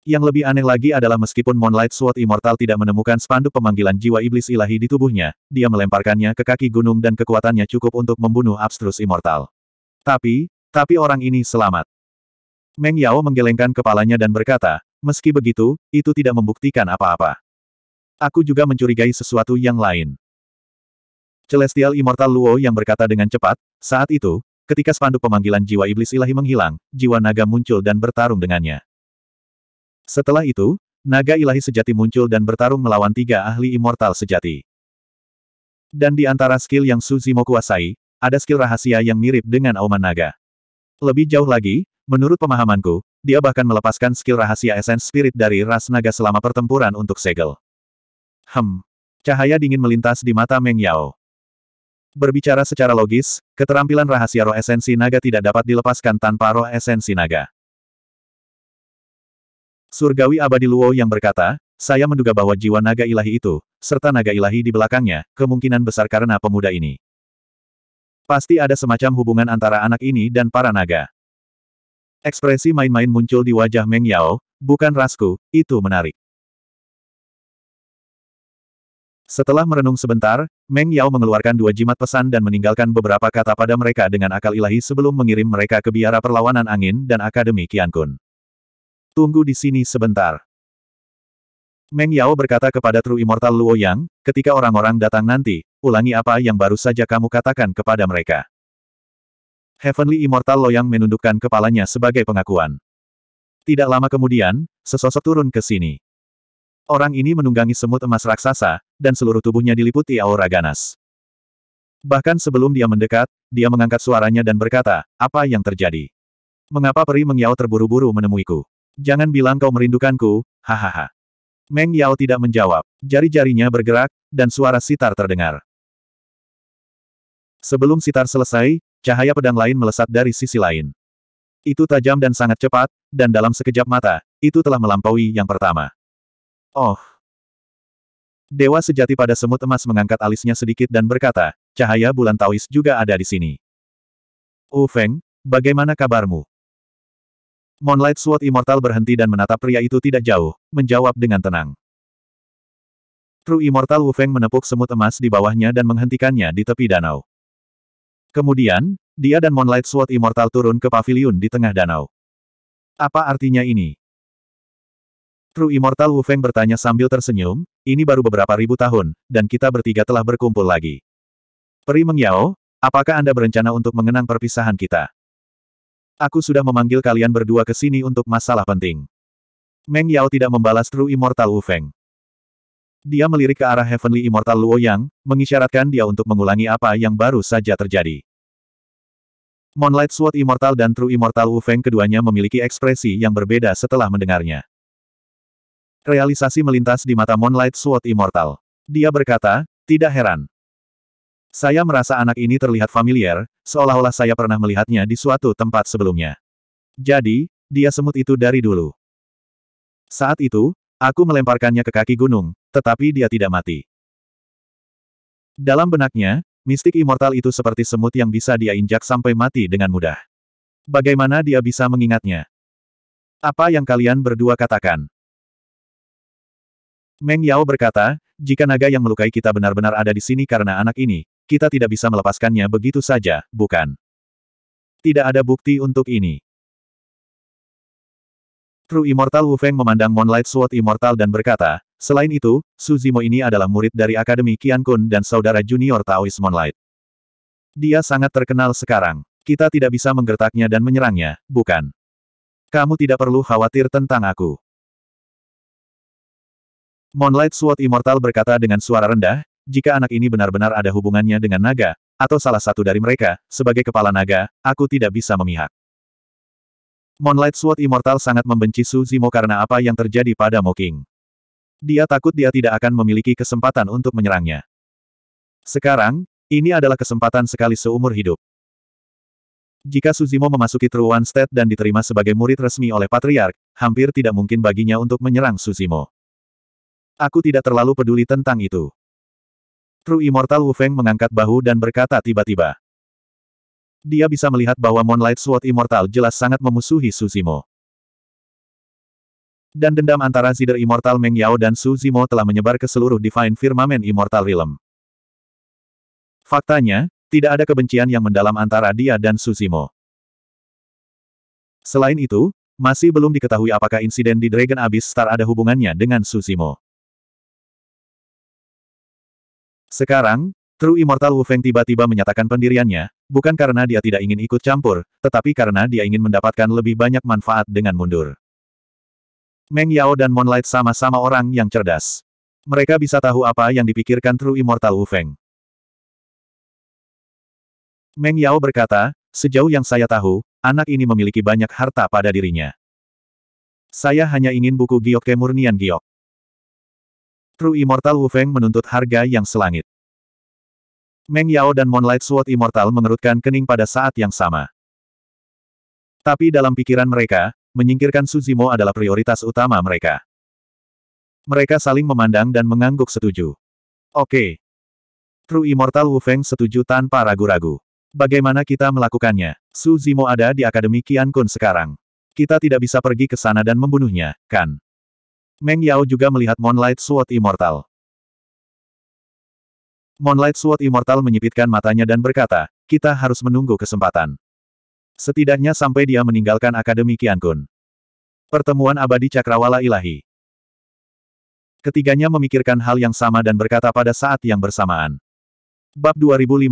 Yang lebih aneh lagi adalah meskipun Moonlight Sword Immortal tidak menemukan spanduk pemanggilan jiwa iblis ilahi di tubuhnya, dia melemparkannya ke kaki gunung dan kekuatannya cukup untuk membunuh Abstrus Immortal. Tapi, tapi orang ini selamat. Meng Yao menggelengkan kepalanya dan berkata, meski begitu, itu tidak membuktikan apa-apa. Aku juga mencurigai sesuatu yang lain. Celestial Immortal Luo yang berkata dengan cepat, saat itu, ketika spanduk pemanggilan jiwa iblis ilahi menghilang, jiwa naga muncul dan bertarung dengannya. Setelah itu, naga ilahi sejati muncul dan bertarung melawan tiga ahli immortal sejati. Dan di antara skill yang Suzimo kuasai, ada skill rahasia yang mirip dengan auman naga. Lebih jauh lagi, menurut pemahamanku, dia bahkan melepaskan skill rahasia essence spirit dari ras naga selama pertempuran untuk segel. Hmm. Cahaya dingin melintas di mata Meng Yao. Berbicara secara logis, keterampilan rahasia roh esensi naga tidak dapat dilepaskan tanpa roh esensi naga. Surgawi Abadi Luo yang berkata, saya menduga bahwa jiwa naga ilahi itu, serta naga ilahi di belakangnya, kemungkinan besar karena pemuda ini. Pasti ada semacam hubungan antara anak ini dan para naga. Ekspresi main-main muncul di wajah Meng Yao, bukan rasku, itu menarik. Setelah merenung sebentar, Meng Yao mengeluarkan dua jimat pesan dan meninggalkan beberapa kata pada mereka dengan akal ilahi sebelum mengirim mereka ke biara perlawanan angin dan Akademi Kun. Tunggu di sini sebentar. Meng Yao berkata kepada True Immortal Luo Yang, ketika orang-orang datang nanti, ulangi apa yang baru saja kamu katakan kepada mereka. Heavenly Immortal Luo Yang menundukkan kepalanya sebagai pengakuan. Tidak lama kemudian, sesosok turun ke sini. Orang ini menunggangi semut emas raksasa, dan seluruh tubuhnya diliputi aura ganas. Bahkan sebelum dia mendekat, dia mengangkat suaranya dan berkata, apa yang terjadi? Mengapa peri Meng terburu-buru menemuiku? Jangan bilang kau merindukanku, hahaha. Meng Yao tidak menjawab. Jari-jarinya bergerak, dan suara sitar terdengar. Sebelum sitar selesai, cahaya pedang lain melesat dari sisi lain. Itu tajam dan sangat cepat, dan dalam sekejap mata, itu telah melampaui yang pertama. Oh! Dewa sejati pada semut emas mengangkat alisnya sedikit dan berkata, cahaya bulan Taois juga ada di sini. Ufeng, oh, bagaimana kabarmu? Moonlight Sword Immortal berhenti dan menatap pria itu tidak jauh, menjawab dengan tenang. True Immortal Wu Feng menepuk semut emas di bawahnya dan menghentikannya di tepi danau. Kemudian, dia dan Moonlight Sword Immortal turun ke pavilion di tengah danau. Apa artinya ini? True Immortal Wu Feng bertanya sambil tersenyum, ini baru beberapa ribu tahun, dan kita bertiga telah berkumpul lagi. Peri Mengyao, apakah Anda berencana untuk mengenang perpisahan kita? Aku sudah memanggil kalian berdua ke sini untuk masalah penting. Meng Yao tidak membalas True Immortal Wu Feng. Dia melirik ke arah Heavenly Immortal Luo Yang, mengisyaratkan dia untuk mengulangi apa yang baru saja terjadi. Moonlight Sword Immortal dan True Immortal Wu Feng keduanya memiliki ekspresi yang berbeda setelah mendengarnya. Realisasi melintas di mata Moonlight Sword Immortal. Dia berkata, tidak heran. Saya merasa anak ini terlihat familiar, seolah-olah saya pernah melihatnya di suatu tempat sebelumnya. Jadi, dia semut itu dari dulu. Saat itu, aku melemparkannya ke kaki gunung, tetapi dia tidak mati. Dalam benaknya, mistik immortal itu seperti semut yang bisa dia injak sampai mati dengan mudah. Bagaimana dia bisa mengingatnya? Apa yang kalian berdua katakan? Meng Yao berkata, jika naga yang melukai kita benar-benar ada di sini karena anak ini, kita tidak bisa melepaskannya begitu saja, bukan? Tidak ada bukti untuk ini. True Immortal Wu Feng memandang Moonlight Sword Immortal dan berkata, selain itu, Suzimo ini adalah murid dari Akademi Qian Kun dan saudara junior Taoist Moonlight. Dia sangat terkenal sekarang. Kita tidak bisa menggertaknya dan menyerangnya, bukan? Kamu tidak perlu khawatir tentang aku. Moonlight Sword Immortal berkata dengan suara rendah, jika anak ini benar-benar ada hubungannya dengan naga, atau salah satu dari mereka, sebagai kepala naga, aku tidak bisa memihak. Moonlight Sword Immortal sangat membenci Su Zimo karena apa yang terjadi pada Moking. Dia takut dia tidak akan memiliki kesempatan untuk menyerangnya. Sekarang, ini adalah kesempatan sekali seumur hidup. Jika Suzimo memasuki True One State dan diterima sebagai murid resmi oleh Patriark, hampir tidak mungkin baginya untuk menyerang Suzimo. Aku tidak terlalu peduli tentang itu. True Immortal Wu Feng mengangkat bahu dan berkata tiba-tiba. Dia bisa melihat bahwa Moonlight Sword Immortal jelas sangat memusuhi Suzimo. Dan dendam antara Zider Immortal Meng Yao dan Su Zimo telah menyebar ke seluruh Divine Firmament Immortal Realm. Faktanya, tidak ada kebencian yang mendalam antara dia dan Su Zimo. Selain itu, masih belum diketahui apakah insiden di Dragon Abyss Star ada hubungannya dengan Zimo. Sekarang, True Immortal Wu Feng tiba-tiba menyatakan pendiriannya, bukan karena dia tidak ingin ikut campur, tetapi karena dia ingin mendapatkan lebih banyak manfaat dengan mundur. Meng Yao dan Moonlight sama-sama orang yang cerdas. Mereka bisa tahu apa yang dipikirkan True Immortal Wu Feng. Meng Yao berkata, sejauh yang saya tahu, anak ini memiliki banyak harta pada dirinya. Saya hanya ingin buku giok kemurnian giok. True Immortal Wu Feng menuntut harga yang selangit. Meng Yao dan Moonlight Sword Immortal mengerutkan kening pada saat yang sama. Tapi dalam pikiran mereka, menyingkirkan Suzimo adalah prioritas utama mereka. Mereka saling memandang dan mengangguk setuju. Oke. True Immortal Wu Feng setuju tanpa ragu-ragu. Bagaimana kita melakukannya? Suzimo ada di Akademi Qian Kun sekarang. Kita tidak bisa pergi ke sana dan membunuhnya, kan? Meng Yao juga melihat Moonlight Sword Immortal. Moonlight Sword Immortal menyipitkan matanya dan berkata, kita harus menunggu kesempatan. Setidaknya sampai dia meninggalkan Akademi Kun. Pertemuan abadi Cakrawala Ilahi. Ketiganya memikirkan hal yang sama dan berkata pada saat yang bersamaan. Bab 2525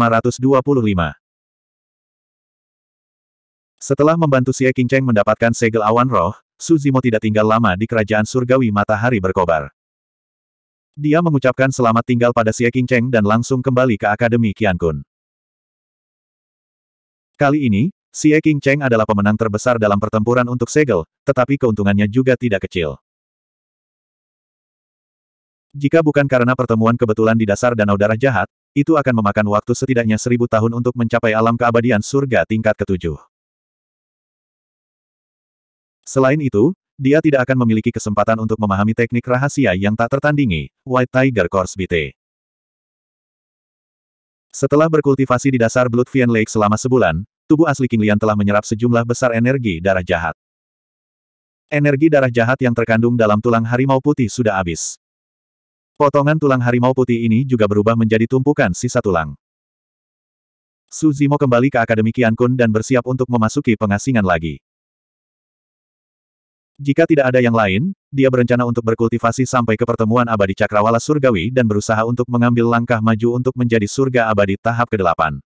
Setelah membantu Xie Qingcheng mendapatkan segel awan roh, Suzimo tidak tinggal lama di kerajaan surgawi matahari berkobar. Dia mengucapkan selamat tinggal pada Xie Qingcheng dan langsung kembali ke Akademi Kun. Kali ini, Xie Qingcheng adalah pemenang terbesar dalam pertempuran untuk segel, tetapi keuntungannya juga tidak kecil. Jika bukan karena pertemuan kebetulan di dasar danau darah jahat, itu akan memakan waktu setidaknya seribu tahun untuk mencapai alam keabadian surga tingkat ketujuh. Selain itu, dia tidak akan memiliki kesempatan untuk memahami teknik rahasia yang tak tertandingi, White Tiger Course BT. Setelah berkultivasi di dasar Blood Lake selama sebulan, tubuh asli King Lian telah menyerap sejumlah besar energi darah jahat. Energi darah jahat yang terkandung dalam tulang harimau putih sudah habis. Potongan tulang harimau putih ini juga berubah menjadi tumpukan sisa tulang. Suzimo kembali ke Akademi Kiankun dan bersiap untuk memasuki pengasingan lagi. Jika tidak ada yang lain, dia berencana untuk berkultivasi sampai ke pertemuan abadi cakrawala surgawi dan berusaha untuk mengambil langkah maju untuk menjadi surga abadi tahap ke-8.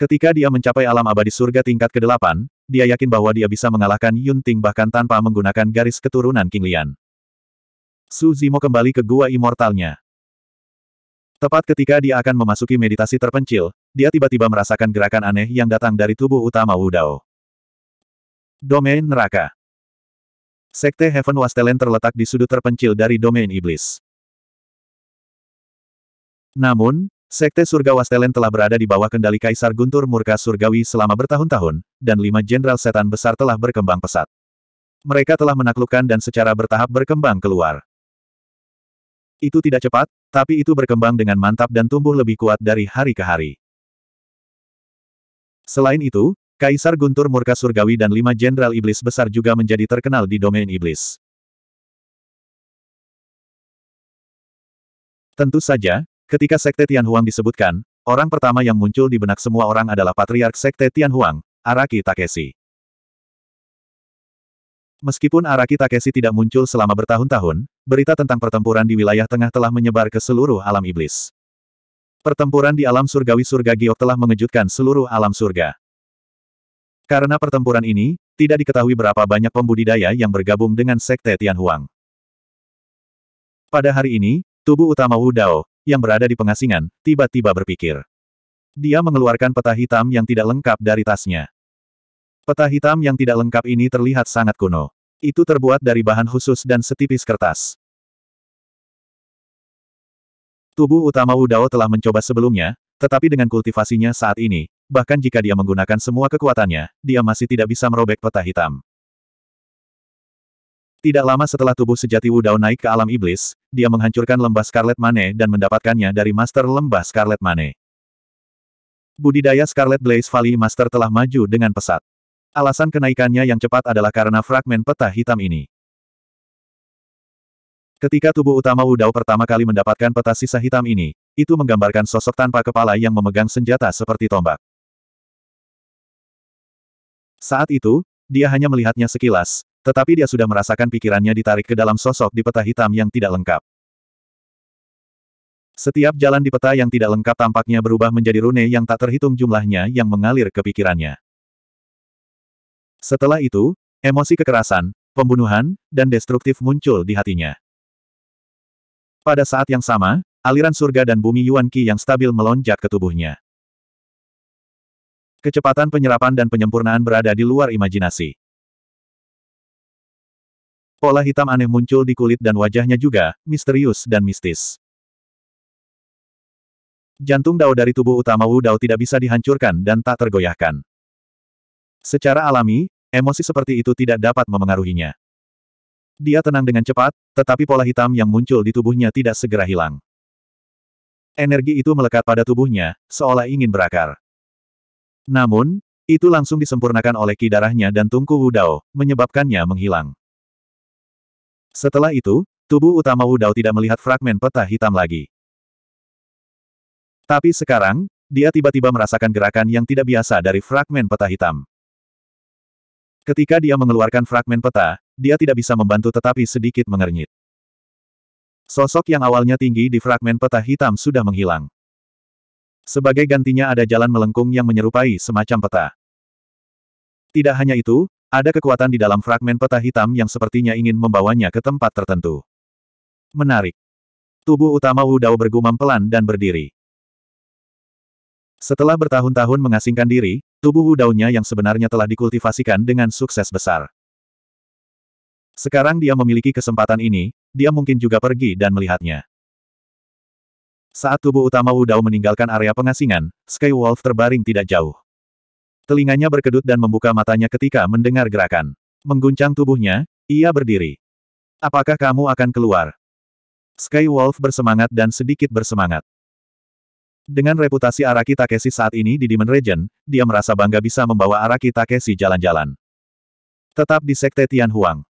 Ketika dia mencapai alam abadi surga tingkat ke-8, dia yakin bahwa dia bisa mengalahkan Yun Ting bahkan tanpa menggunakan garis keturunan King Lian. Su Zimo kembali ke gua immortalnya. Tepat ketika dia akan memasuki meditasi terpencil, dia tiba-tiba merasakan gerakan aneh yang datang dari tubuh utama Wu Dao. Domain Neraka Sekte Heaven Wastelen terletak di sudut terpencil dari domain iblis. Namun, Sekte Surga Wastelen telah berada di bawah kendali Kaisar Guntur Murka Surgawi selama bertahun-tahun, dan lima jenderal setan besar telah berkembang pesat. Mereka telah menaklukkan dan secara bertahap berkembang keluar. Itu tidak cepat, tapi itu berkembang dengan mantap dan tumbuh lebih kuat dari hari ke hari. Selain itu, Kaisar Guntur Murka Surgawi dan lima jenderal iblis besar juga menjadi terkenal di domain iblis. Tentu saja, ketika Sekte Tianhuang disebutkan, orang pertama yang muncul di benak semua orang adalah Patriark Sekte Tianhuang, Araki Takeshi. Meskipun Araki Takeshi tidak muncul selama bertahun-tahun, berita tentang pertempuran di wilayah tengah telah menyebar ke seluruh alam iblis. Pertempuran di alam surgawi surga Giok telah mengejutkan seluruh alam surga. Karena pertempuran ini, tidak diketahui berapa banyak pembudidaya yang bergabung dengan Sekte Tianhuang. Pada hari ini, tubuh utama Wu Dao, yang berada di pengasingan, tiba-tiba berpikir. Dia mengeluarkan peta hitam yang tidak lengkap dari tasnya. Peta hitam yang tidak lengkap ini terlihat sangat kuno. Itu terbuat dari bahan khusus dan setipis kertas. Tubuh utama Wu Dao telah mencoba sebelumnya, tetapi dengan kultivasinya saat ini, bahkan jika dia menggunakan semua kekuatannya, dia masih tidak bisa merobek peta hitam. Tidak lama setelah tubuh sejati Wudao naik ke alam iblis, dia menghancurkan lembah Scarlet Mane dan mendapatkannya dari Master Lembah Scarlet Mane. Budidaya Scarlet Blaze Valley Master telah maju dengan pesat. Alasan kenaikannya yang cepat adalah karena fragmen peta hitam ini. Ketika tubuh utama Wudao pertama kali mendapatkan peta sisa hitam ini, itu menggambarkan sosok tanpa kepala yang memegang senjata seperti tombak. Saat itu, dia hanya melihatnya sekilas, tetapi dia sudah merasakan pikirannya ditarik ke dalam sosok di peta hitam yang tidak lengkap. Setiap jalan di peta yang tidak lengkap tampaknya berubah menjadi rune yang tak terhitung jumlahnya yang mengalir ke pikirannya. Setelah itu, emosi kekerasan, pembunuhan, dan destruktif muncul di hatinya. Pada saat yang sama, aliran surga dan bumi Yuan Qi yang stabil melonjak ke tubuhnya. Kecepatan penyerapan dan penyempurnaan berada di luar imajinasi. Pola hitam aneh muncul di kulit dan wajahnya juga, misterius dan mistis. Jantung Dao dari tubuh utama Wu Dao tidak bisa dihancurkan dan tak tergoyahkan. Secara alami, emosi seperti itu tidak dapat memengaruhinya. Dia tenang dengan cepat, tetapi pola hitam yang muncul di tubuhnya tidak segera hilang. Energi itu melekat pada tubuhnya, seolah ingin berakar. Namun, itu langsung disempurnakan oleh ki darahnya dan tungku Wudao, menyebabkannya menghilang. Setelah itu, tubuh utama Wudao tidak melihat fragmen peta hitam lagi. Tapi sekarang, dia tiba-tiba merasakan gerakan yang tidak biasa dari fragmen peta hitam. Ketika dia mengeluarkan fragmen peta, dia tidak bisa membantu tetapi sedikit mengernyit. Sosok yang awalnya tinggi di fragmen peta hitam sudah menghilang. Sebagai gantinya ada jalan melengkung yang menyerupai semacam peta. Tidak hanya itu, ada kekuatan di dalam fragmen peta hitam yang sepertinya ingin membawanya ke tempat tertentu. Menarik. Tubuh utama Wu Dao bergumam pelan dan berdiri. Setelah bertahun-tahun mengasingkan diri, tubuh Wudao-nya yang sebenarnya telah dikultivasikan dengan sukses besar. Sekarang dia memiliki kesempatan ini, dia mungkin juga pergi dan melihatnya. Saat tubuh utama Wu Dao meninggalkan area pengasingan, Sky Wolf terbaring tidak jauh. Telinganya berkedut dan membuka matanya ketika mendengar gerakan. Mengguncang tubuhnya, ia berdiri. Apakah kamu akan keluar? Sky Wolf bersemangat dan sedikit bersemangat. Dengan reputasi Araki Takeshi saat ini di Demon Region, dia merasa bangga bisa membawa Araki Takeshi jalan-jalan. Tetap di Sekte Tianhuang. Huang.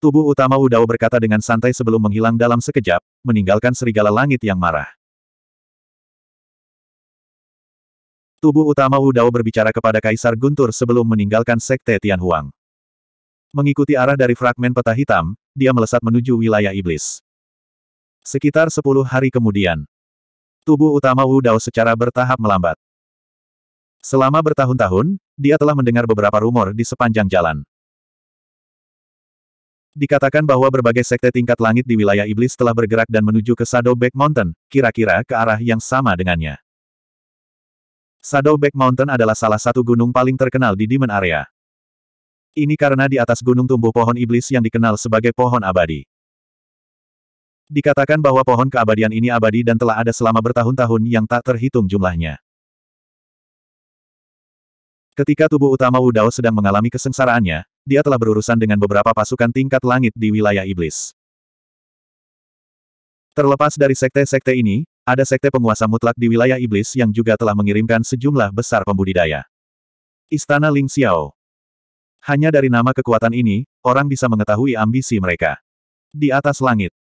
Tubuh utama Wu Dao berkata dengan santai sebelum menghilang dalam sekejap, meninggalkan serigala langit yang marah. Tubuh utama Wu Dao berbicara kepada Kaisar Guntur sebelum meninggalkan Sekte Tianhuang. Mengikuti arah dari fragmen peta hitam, dia melesat menuju wilayah iblis. Sekitar sepuluh hari kemudian, tubuh utama Wu Dao secara bertahap melambat. Selama bertahun-tahun, dia telah mendengar beberapa rumor di sepanjang jalan. Dikatakan bahwa berbagai sekte tingkat langit di wilayah iblis telah bergerak dan menuju ke Shadowback Mountain, kira-kira ke arah yang sama dengannya. Shadowback Mountain adalah salah satu gunung paling terkenal di Demon Area. Ini karena di atas gunung tumbuh pohon iblis yang dikenal sebagai pohon abadi. Dikatakan bahwa pohon keabadian ini abadi dan telah ada selama bertahun-tahun yang tak terhitung jumlahnya. Ketika tubuh utama Wudao sedang mengalami kesengsaraannya, dia telah berurusan dengan beberapa pasukan tingkat langit di wilayah iblis. Terlepas dari sekte-sekte ini, ada sekte penguasa mutlak di wilayah iblis yang juga telah mengirimkan sejumlah besar pembudidaya. Istana Ling Xiao Hanya dari nama kekuatan ini, orang bisa mengetahui ambisi mereka. Di atas langit.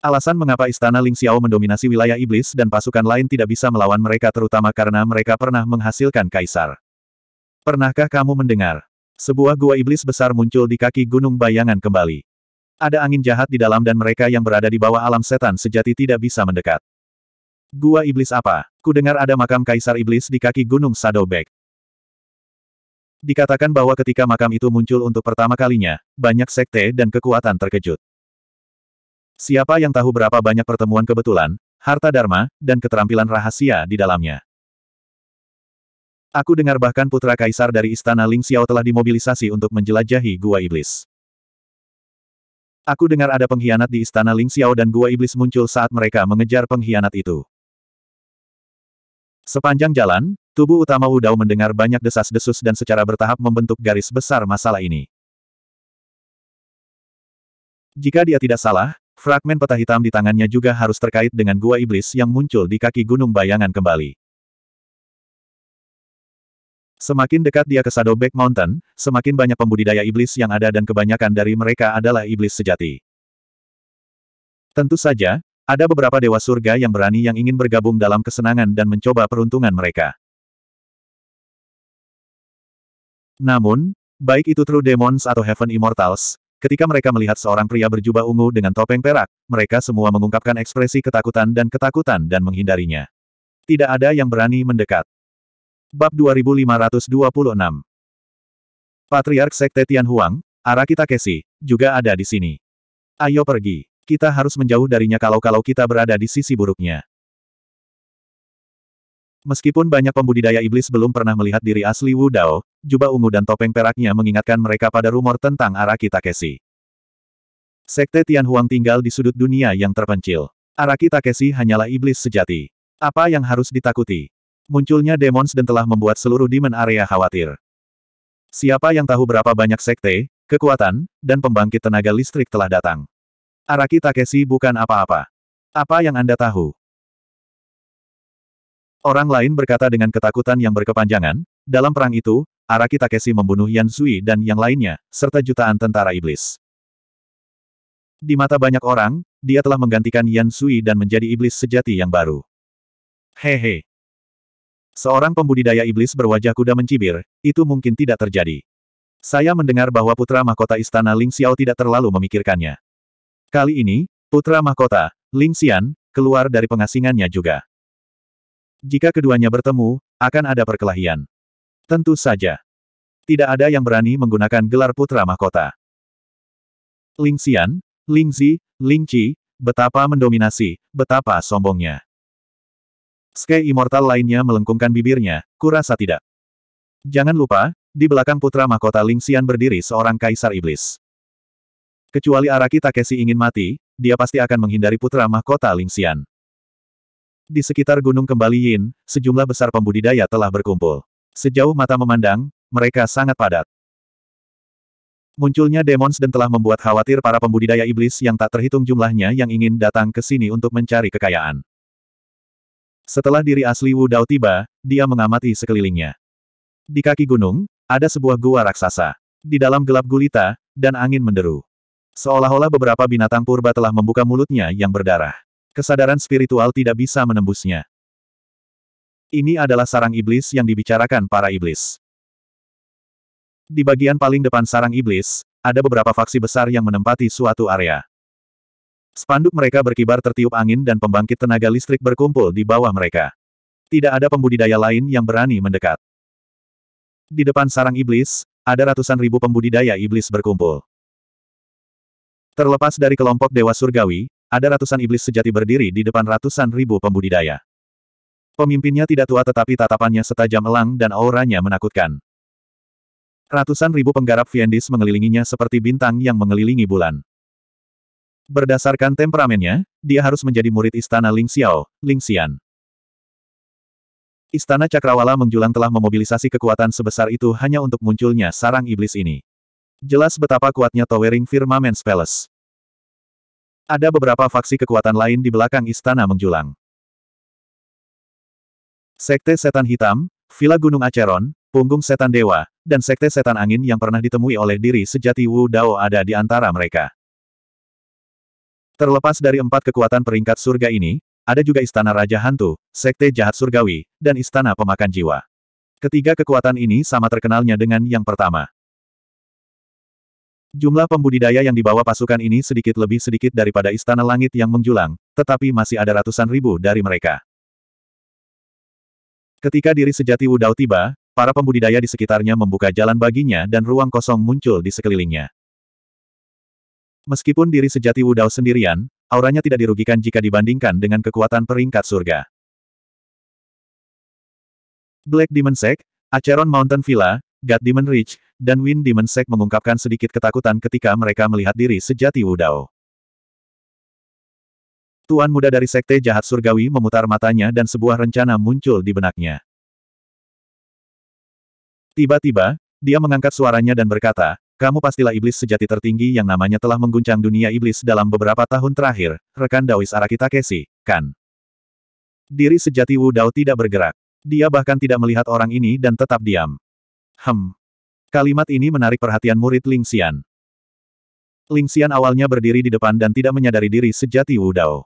Alasan mengapa Istana Ling Xiao mendominasi wilayah iblis dan pasukan lain tidak bisa melawan mereka terutama karena mereka pernah menghasilkan kaisar. Pernahkah kamu mendengar? Sebuah gua iblis besar muncul di kaki gunung bayangan kembali. Ada angin jahat di dalam dan mereka yang berada di bawah alam setan sejati tidak bisa mendekat. Gua iblis apa? Kudengar ada makam kaisar iblis di kaki gunung Sadobek. Dikatakan bahwa ketika makam itu muncul untuk pertama kalinya, banyak sekte dan kekuatan terkejut. Siapa yang tahu berapa banyak pertemuan kebetulan, harta dharma, dan keterampilan rahasia di dalamnya. Aku dengar bahkan putra kaisar dari istana Ling Xiao telah dimobilisasi untuk menjelajahi Gua Iblis. Aku dengar ada pengkhianat di istana Ling Xiao dan Gua Iblis muncul saat mereka mengejar pengkhianat itu. Sepanjang jalan, tubuh utama Wu Dao mendengar banyak desas-desus dan secara bertahap membentuk garis besar masalah ini. Jika dia tidak salah, fragmen peta hitam di tangannya juga harus terkait dengan Gua Iblis yang muncul di kaki Gunung Bayangan kembali. Semakin dekat dia ke Shadowback Mountain, semakin banyak pembudidaya iblis yang ada dan kebanyakan dari mereka adalah iblis sejati. Tentu saja, ada beberapa dewa surga yang berani yang ingin bergabung dalam kesenangan dan mencoba peruntungan mereka. Namun, baik itu True Demons atau Heaven Immortals, Ketika mereka melihat seorang pria berjubah ungu dengan topeng perak, mereka semua mengungkapkan ekspresi ketakutan dan ketakutan dan menghindarinya. Tidak ada yang berani mendekat. Bab 2526 Patriark Sekte Tianhuang arah Arakita Kesi, juga ada di sini. Ayo pergi. Kita harus menjauh darinya kalau-kalau kita berada di sisi buruknya. Meskipun banyak pembudidaya iblis belum pernah melihat diri asli Wu Dao, jubah ungu dan topeng peraknya mengingatkan mereka pada rumor tentang Arakita Kesi. Sekte Tianhuang tinggal di sudut dunia yang terpencil. Arakita Kesi hanyalah iblis sejati. Apa yang harus ditakuti? Munculnya demons dan telah membuat seluruh demon area khawatir. Siapa yang tahu berapa banyak sekte, kekuatan, dan pembangkit tenaga listrik telah datang. Araki Takeshi bukan apa-apa. Apa yang Anda tahu? Orang lain berkata dengan ketakutan yang berkepanjangan, dalam perang itu, Araki Takeshi membunuh Yan Zui dan yang lainnya, serta jutaan tentara iblis. Di mata banyak orang, dia telah menggantikan Yan Sui dan menjadi iblis sejati yang baru. Hehe. He. Seorang pembudidaya iblis berwajah kuda mencibir, itu mungkin tidak terjadi. Saya mendengar bahwa putra mahkota istana Ling Xiao tidak terlalu memikirkannya. Kali ini, putra mahkota, Ling Xian, keluar dari pengasingannya juga. Jika keduanya bertemu, akan ada perkelahian. Tentu saja. Tidak ada yang berani menggunakan gelar putra mahkota. Ling Xian, Ling Zi, Ling Qi, betapa mendominasi, betapa sombongnya. Ske Immortal lainnya melengkungkan bibirnya, kurasa tidak. Jangan lupa, di belakang putra mahkota Ling Xian berdiri seorang kaisar iblis. Kecuali Araki Takeshi ingin mati, dia pasti akan menghindari putra mahkota Ling Xian. Di sekitar Gunung Kembali Yin, sejumlah besar pembudidaya telah berkumpul. Sejauh mata memandang, mereka sangat padat. Munculnya demons dan telah membuat khawatir para pembudidaya iblis yang tak terhitung jumlahnya yang ingin datang ke sini untuk mencari kekayaan. Setelah diri asli Wu Dao tiba, dia mengamati sekelilingnya. Di kaki gunung, ada sebuah gua raksasa. Di dalam gelap gulita, dan angin menderu. Seolah-olah beberapa binatang purba telah membuka mulutnya yang berdarah. Kesadaran spiritual tidak bisa menembusnya. Ini adalah sarang iblis yang dibicarakan para iblis. Di bagian paling depan sarang iblis, ada beberapa faksi besar yang menempati suatu area. Spanduk mereka berkibar tertiup angin dan pembangkit tenaga listrik berkumpul di bawah mereka. Tidak ada pembudidaya lain yang berani mendekat. Di depan sarang iblis, ada ratusan ribu pembudidaya iblis berkumpul. Terlepas dari kelompok Dewa Surgawi, ada ratusan iblis sejati berdiri di depan ratusan ribu pembudidaya. Pemimpinnya tidak tua tetapi tatapannya setajam elang dan auranya menakutkan. Ratusan ribu penggarap Viendis mengelilinginya seperti bintang yang mengelilingi bulan. Berdasarkan temperamennya, dia harus menjadi murid istana Ling Xiao, Ling Xian. Istana Cakrawala menjulang telah memobilisasi kekuatan sebesar itu hanya untuk munculnya sarang iblis ini. Jelas betapa kuatnya Towering Firmaments Palace. Ada beberapa faksi kekuatan lain di belakang istana menjulang. Sekte Setan Hitam, Villa Gunung Aceron, Punggung Setan Dewa, dan Sekte Setan Angin yang pernah ditemui oleh diri sejati Wu Dao ada di antara mereka. Terlepas dari empat kekuatan peringkat surga ini, ada juga Istana Raja Hantu, Sekte Jahat Surgawi, dan Istana Pemakan Jiwa. Ketiga kekuatan ini sama terkenalnya dengan yang pertama. Jumlah pembudidaya yang dibawa pasukan ini sedikit lebih sedikit daripada Istana Langit yang menjulang, tetapi masih ada ratusan ribu dari mereka. Ketika diri sejati Wudao tiba, para pembudidaya di sekitarnya membuka jalan baginya dan ruang kosong muncul di sekelilingnya. Meskipun diri sejati Wudao sendirian, auranya tidak dirugikan jika dibandingkan dengan kekuatan peringkat surga. Black Demon Sect, Acheron Mountain Villa, God Demon Ridge, dan Wind Demon Sect mengungkapkan sedikit ketakutan ketika mereka melihat diri sejati Wudao. Tuan muda dari Sekte Jahat Surgawi memutar matanya dan sebuah rencana muncul di benaknya. Tiba-tiba, dia mengangkat suaranya dan berkata, kamu pastilah iblis sejati tertinggi yang namanya telah mengguncang dunia iblis dalam beberapa tahun terakhir, rekan Daois Araki Takeshi, kan? Diri sejati Wu Dao tidak bergerak. Dia bahkan tidak melihat orang ini dan tetap diam. Hem. Kalimat ini menarik perhatian murid Ling Xian. Ling Xian awalnya berdiri di depan dan tidak menyadari diri sejati Wu Dao.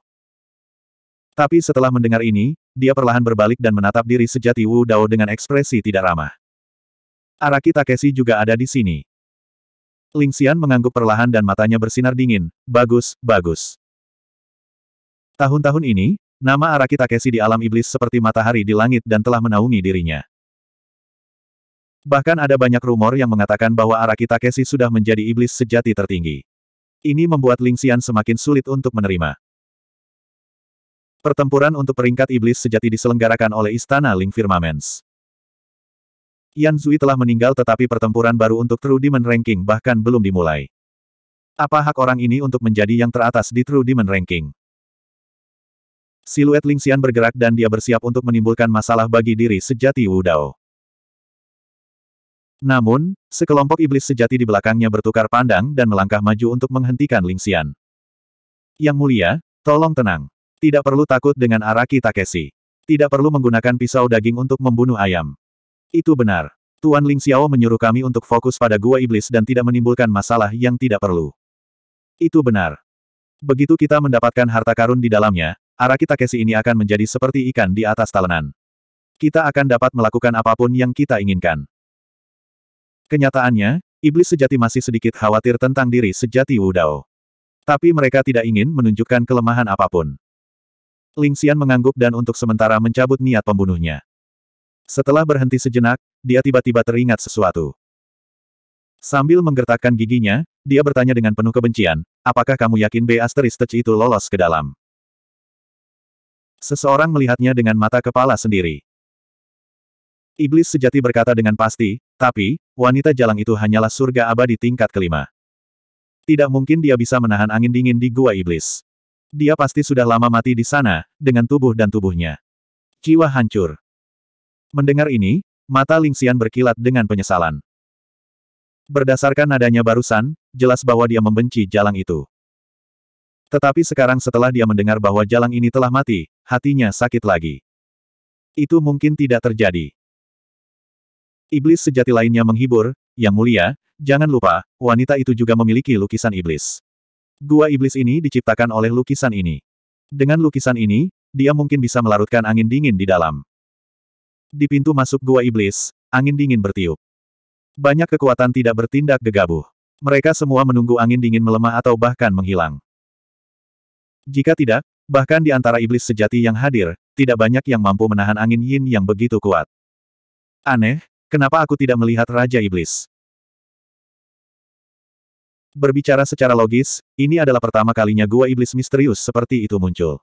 Tapi setelah mendengar ini, dia perlahan berbalik dan menatap diri sejati Wu Dao dengan ekspresi tidak ramah. Araki Takeshi juga ada di sini. Ling Xian mengangguk perlahan dan matanya bersinar dingin. Bagus, bagus. Tahun-tahun ini, nama Araki Takeshi di alam iblis seperti matahari di langit dan telah menaungi dirinya. Bahkan ada banyak rumor yang mengatakan bahwa Araki Takeshi sudah menjadi iblis sejati tertinggi. Ini membuat Ling Xian semakin sulit untuk menerima. Pertempuran untuk peringkat iblis sejati diselenggarakan oleh Istana Ling Firmaments. Yan Zui telah meninggal tetapi pertempuran baru untuk True Demon Ranking bahkan belum dimulai. Apa hak orang ini untuk menjadi yang teratas di True Demon Ranking? Siluet Ling Xian bergerak dan dia bersiap untuk menimbulkan masalah bagi diri sejati Wu Dao. Namun, sekelompok iblis sejati di belakangnya bertukar pandang dan melangkah maju untuk menghentikan Ling Xian. Yang mulia, tolong tenang. Tidak perlu takut dengan Araki Takeshi. Tidak perlu menggunakan pisau daging untuk membunuh ayam. Itu benar. Tuan Ling Xiao menyuruh kami untuk fokus pada gua iblis dan tidak menimbulkan masalah yang tidak perlu. Itu benar. Begitu kita mendapatkan harta karun di dalamnya, arah kita Takeshi ini akan menjadi seperti ikan di atas talenan. Kita akan dapat melakukan apapun yang kita inginkan. Kenyataannya, iblis sejati masih sedikit khawatir tentang diri sejati Wu Dao, Tapi mereka tidak ingin menunjukkan kelemahan apapun. Ling Xian mengangguk dan untuk sementara mencabut niat pembunuhnya. Setelah berhenti sejenak, dia tiba-tiba teringat sesuatu. Sambil menggertakkan giginya, dia bertanya dengan penuh kebencian, apakah kamu yakin B asteristech itu lolos ke dalam? Seseorang melihatnya dengan mata kepala sendiri. Iblis sejati berkata dengan pasti, tapi, wanita jalang itu hanyalah surga abadi tingkat kelima. Tidak mungkin dia bisa menahan angin dingin di gua iblis. Dia pasti sudah lama mati di sana, dengan tubuh dan tubuhnya. Jiwa hancur. Mendengar ini, mata Ling Xian berkilat dengan penyesalan. Berdasarkan nadanya barusan, jelas bahwa dia membenci jalang itu. Tetapi sekarang setelah dia mendengar bahwa jalang ini telah mati, hatinya sakit lagi. Itu mungkin tidak terjadi. Iblis sejati lainnya menghibur, yang mulia, jangan lupa, wanita itu juga memiliki lukisan iblis. Gua iblis ini diciptakan oleh lukisan ini. Dengan lukisan ini, dia mungkin bisa melarutkan angin dingin di dalam. Di pintu masuk gua iblis, angin dingin bertiup. Banyak kekuatan tidak bertindak gegabah. Mereka semua menunggu angin dingin melemah atau bahkan menghilang. Jika tidak, bahkan di antara iblis sejati yang hadir, tidak banyak yang mampu menahan angin yin yang begitu kuat. Aneh, kenapa aku tidak melihat Raja Iblis? Berbicara secara logis, ini adalah pertama kalinya gua iblis misterius seperti itu muncul.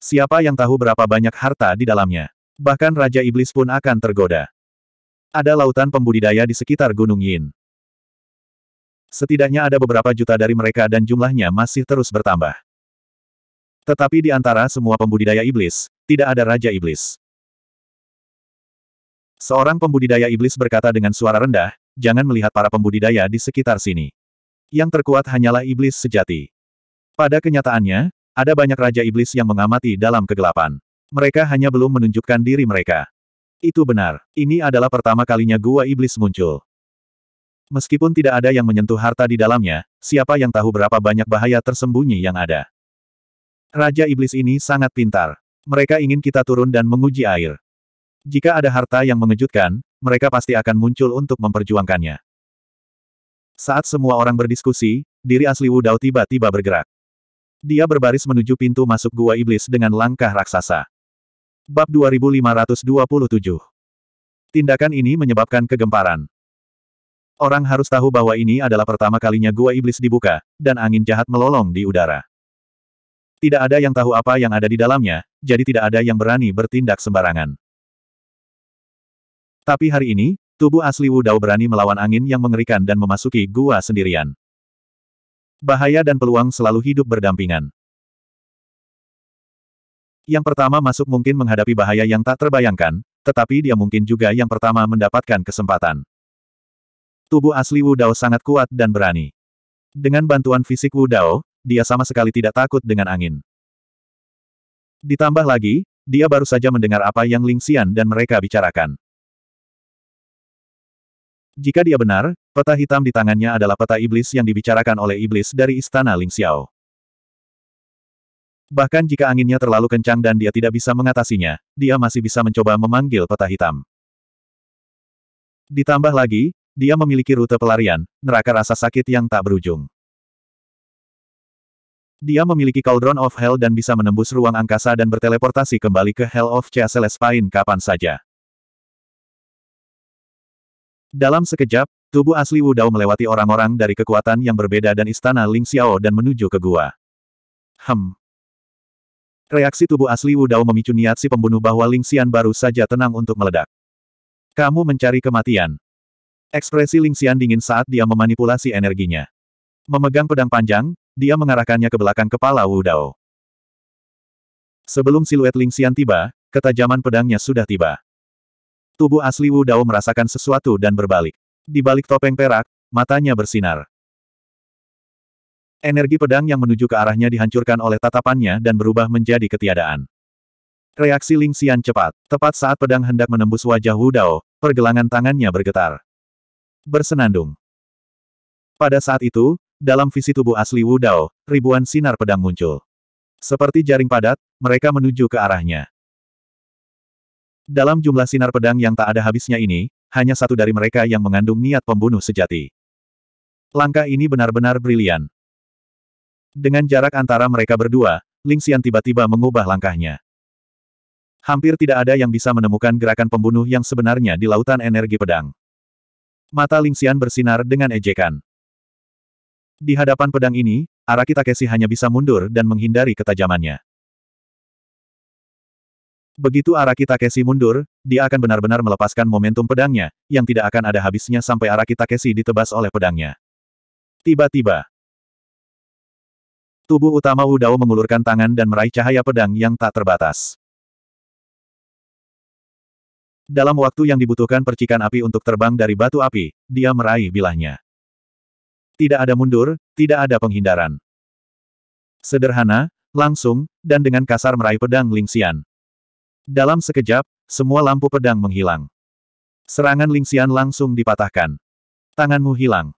Siapa yang tahu berapa banyak harta di dalamnya? Bahkan Raja Iblis pun akan tergoda. Ada lautan pembudidaya di sekitar Gunung Yin. Setidaknya ada beberapa juta dari mereka dan jumlahnya masih terus bertambah. Tetapi di antara semua pembudidaya iblis, tidak ada Raja Iblis. Seorang pembudidaya iblis berkata dengan suara rendah, jangan melihat para pembudidaya di sekitar sini. Yang terkuat hanyalah iblis sejati. Pada kenyataannya, ada banyak raja iblis yang mengamati dalam kegelapan. Mereka hanya belum menunjukkan diri mereka. Itu benar, ini adalah pertama kalinya gua iblis muncul. Meskipun tidak ada yang menyentuh harta di dalamnya, siapa yang tahu berapa banyak bahaya tersembunyi yang ada. Raja iblis ini sangat pintar. Mereka ingin kita turun dan menguji air. Jika ada harta yang mengejutkan, mereka pasti akan muncul untuk memperjuangkannya. Saat semua orang berdiskusi, diri asli Wu Dao tiba-tiba bergerak. Dia berbaris menuju pintu masuk gua iblis dengan langkah raksasa. Bab 2527. Tindakan ini menyebabkan kegemparan. Orang harus tahu bahwa ini adalah pertama kalinya gua iblis dibuka, dan angin jahat melolong di udara. Tidak ada yang tahu apa yang ada di dalamnya, jadi tidak ada yang berani bertindak sembarangan. Tapi hari ini, tubuh asli Wu Dao berani melawan angin yang mengerikan dan memasuki gua sendirian. Bahaya dan peluang selalu hidup berdampingan. Yang pertama masuk mungkin menghadapi bahaya yang tak terbayangkan, tetapi dia mungkin juga yang pertama mendapatkan kesempatan. Tubuh asli Wu Dao sangat kuat dan berani. Dengan bantuan fisik Wu Dao, dia sama sekali tidak takut dengan angin. Ditambah lagi, dia baru saja mendengar apa yang Ling Xian dan mereka bicarakan. Jika dia benar, peta hitam di tangannya adalah peta iblis yang dibicarakan oleh iblis dari istana Ling Xiao. Bahkan jika anginnya terlalu kencang dan dia tidak bisa mengatasinya, dia masih bisa mencoba memanggil peta hitam. Ditambah lagi, dia memiliki rute pelarian, neraka rasa sakit yang tak berujung. Dia memiliki Cauldron of Hell dan bisa menembus ruang angkasa dan berteleportasi kembali ke Hell of Pine kapan saja. Dalam sekejap, tubuh asli Wu Dao melewati orang-orang dari kekuatan yang berbeda dan istana Ling Xiao dan menuju ke gua. Hem. Reaksi tubuh asli Wu Dao memicu niat si pembunuh bahwa Ling Xian baru saja tenang untuk meledak. Kamu mencari kematian. Ekspresi Ling Xian dingin saat dia memanipulasi energinya. Memegang pedang panjang, dia mengarahkannya ke belakang kepala Wu Dao. Sebelum siluet Ling Xian tiba, ketajaman pedangnya sudah tiba. Tubuh asli Wu Dao merasakan sesuatu dan berbalik. Di balik topeng perak, matanya bersinar. Energi pedang yang menuju ke arahnya dihancurkan oleh tatapannya dan berubah menjadi ketiadaan. Reaksi Ling Xian cepat. Tepat saat pedang hendak menembus wajah Wu Dao, pergelangan tangannya bergetar. Bersenandung. Pada saat itu, dalam visi tubuh asli Wu Dao, ribuan sinar pedang muncul. Seperti jaring padat, mereka menuju ke arahnya. Dalam jumlah sinar pedang yang tak ada habisnya ini, hanya satu dari mereka yang mengandung niat pembunuh sejati. Langkah ini benar-benar brilian. Dengan jarak antara mereka berdua, Ling Xian tiba-tiba mengubah langkahnya. Hampir tidak ada yang bisa menemukan gerakan pembunuh yang sebenarnya di lautan energi pedang. Mata Ling Xian bersinar dengan ejekan. Di hadapan pedang ini, Araki Takeshi hanya bisa mundur dan menghindari ketajamannya. Begitu Araki Takeshi mundur, dia akan benar-benar melepaskan momentum pedangnya, yang tidak akan ada habisnya sampai Araki Takeshi ditebas oleh pedangnya. Tiba-tiba, Tubuh utama Udao mengulurkan tangan dan meraih cahaya pedang yang tak terbatas. Dalam waktu yang dibutuhkan percikan api untuk terbang dari batu api, dia meraih bilahnya. Tidak ada mundur, tidak ada penghindaran. Sederhana, langsung, dan dengan kasar meraih pedang Lingxian. Dalam sekejap, semua lampu pedang menghilang. Serangan Lingxian langsung dipatahkan. Tanganmu hilang.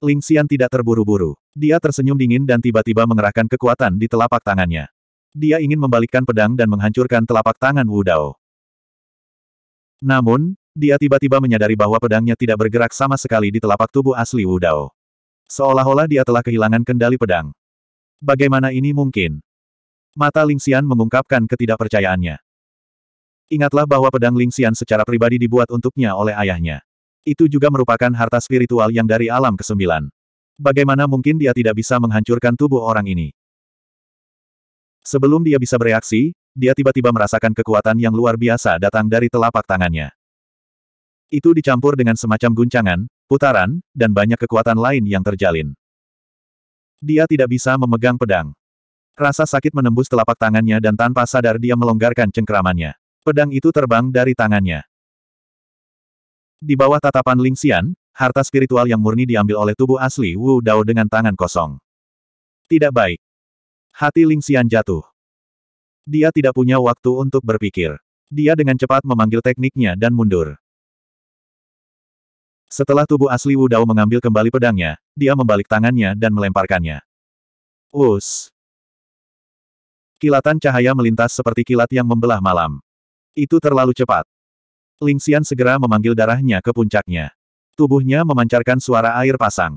Lingxian tidak terburu-buru. Dia tersenyum dingin dan tiba-tiba mengerahkan kekuatan di telapak tangannya. Dia ingin membalikkan pedang dan menghancurkan telapak tangan Wu Dao. Namun, dia tiba-tiba menyadari bahwa pedangnya tidak bergerak sama sekali di telapak tubuh asli Wu Dao. Seolah-olah dia telah kehilangan kendali pedang. Bagaimana ini mungkin? Mata Ling Xian mengungkapkan ketidakpercayaannya. Ingatlah bahwa pedang Ling Xian secara pribadi dibuat untuknya oleh ayahnya. Itu juga merupakan harta spiritual yang dari alam kesembilan. Bagaimana mungkin dia tidak bisa menghancurkan tubuh orang ini? Sebelum dia bisa bereaksi, dia tiba-tiba merasakan kekuatan yang luar biasa datang dari telapak tangannya. Itu dicampur dengan semacam guncangan, putaran, dan banyak kekuatan lain yang terjalin. Dia tidak bisa memegang pedang. Rasa sakit menembus telapak tangannya dan tanpa sadar dia melonggarkan cengkeramannya. Pedang itu terbang dari tangannya. Di bawah tatapan Ling Xian, Harta spiritual yang murni diambil oleh tubuh asli Wu Dao dengan tangan kosong. Tidak baik. Hati Ling Xian jatuh. Dia tidak punya waktu untuk berpikir. Dia dengan cepat memanggil tekniknya dan mundur. Setelah tubuh asli Wu Dao mengambil kembali pedangnya, dia membalik tangannya dan melemparkannya. Us! Kilatan cahaya melintas seperti kilat yang membelah malam. Itu terlalu cepat. Ling Xian segera memanggil darahnya ke puncaknya. Tubuhnya memancarkan suara air pasang.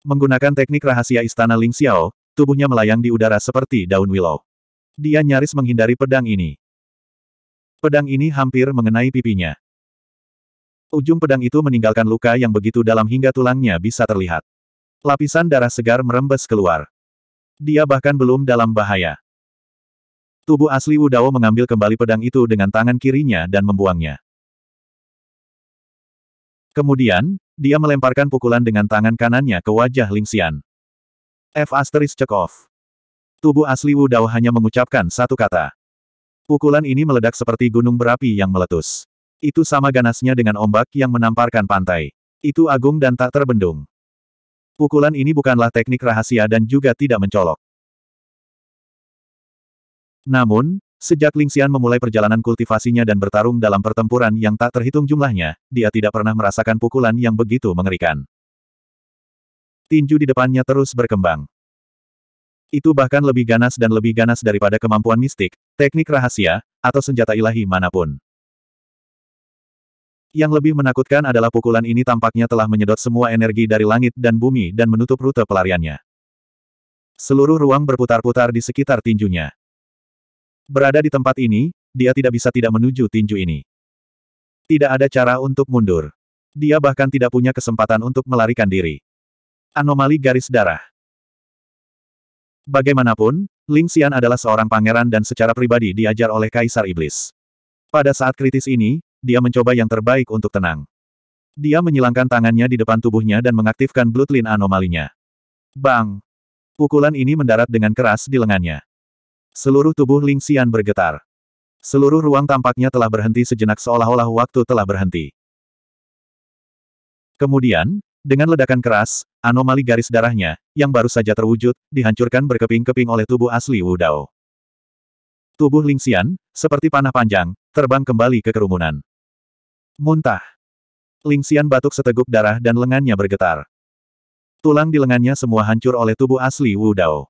Menggunakan teknik rahasia istana Ling Xiao, tubuhnya melayang di udara seperti daun willow. Dia nyaris menghindari pedang ini. Pedang ini hampir mengenai pipinya. Ujung pedang itu meninggalkan luka yang begitu dalam hingga tulangnya bisa terlihat. Lapisan darah segar merembes keluar. Dia bahkan belum dalam bahaya. Tubuh asli Wudao mengambil kembali pedang itu dengan tangan kirinya dan membuangnya. Kemudian, dia melemparkan pukulan dengan tangan kanannya ke wajah Ling Xian. F asteris cekov. Tubuh asli Wu Dao hanya mengucapkan satu kata. Pukulan ini meledak seperti gunung berapi yang meletus. Itu sama ganasnya dengan ombak yang menamparkan pantai. Itu agung dan tak terbendung. Pukulan ini bukanlah teknik rahasia dan juga tidak mencolok. Namun, Sejak Ling Xian memulai perjalanan kultivasinya dan bertarung dalam pertempuran yang tak terhitung jumlahnya, dia tidak pernah merasakan pukulan yang begitu mengerikan. Tinju di depannya terus berkembang. Itu bahkan lebih ganas dan lebih ganas daripada kemampuan mistik, teknik rahasia, atau senjata ilahi manapun. Yang lebih menakutkan adalah pukulan ini tampaknya telah menyedot semua energi dari langit dan bumi dan menutup rute pelariannya. Seluruh ruang berputar-putar di sekitar tinjunya. Berada di tempat ini, dia tidak bisa tidak menuju tinju ini. Tidak ada cara untuk mundur. Dia bahkan tidak punya kesempatan untuk melarikan diri. Anomali garis darah. Bagaimanapun, Ling Xian adalah seorang pangeran dan secara pribadi diajar oleh Kaisar Iblis. Pada saat kritis ini, dia mencoba yang terbaik untuk tenang. Dia menyilangkan tangannya di depan tubuhnya dan mengaktifkan Bloodline anomalinya. Bang! Pukulan ini mendarat dengan keras di lengannya. Seluruh tubuh Ling Xian bergetar. Seluruh ruang tampaknya telah berhenti sejenak seolah-olah waktu telah berhenti. Kemudian, dengan ledakan keras, anomali garis darahnya, yang baru saja terwujud, dihancurkan berkeping-keping oleh tubuh asli Wu Dao. Tubuh Ling Xian, seperti panah panjang, terbang kembali ke kerumunan. Muntah. Ling Xian batuk seteguk darah dan lengannya bergetar. Tulang di lengannya semua hancur oleh tubuh asli Wu Dao.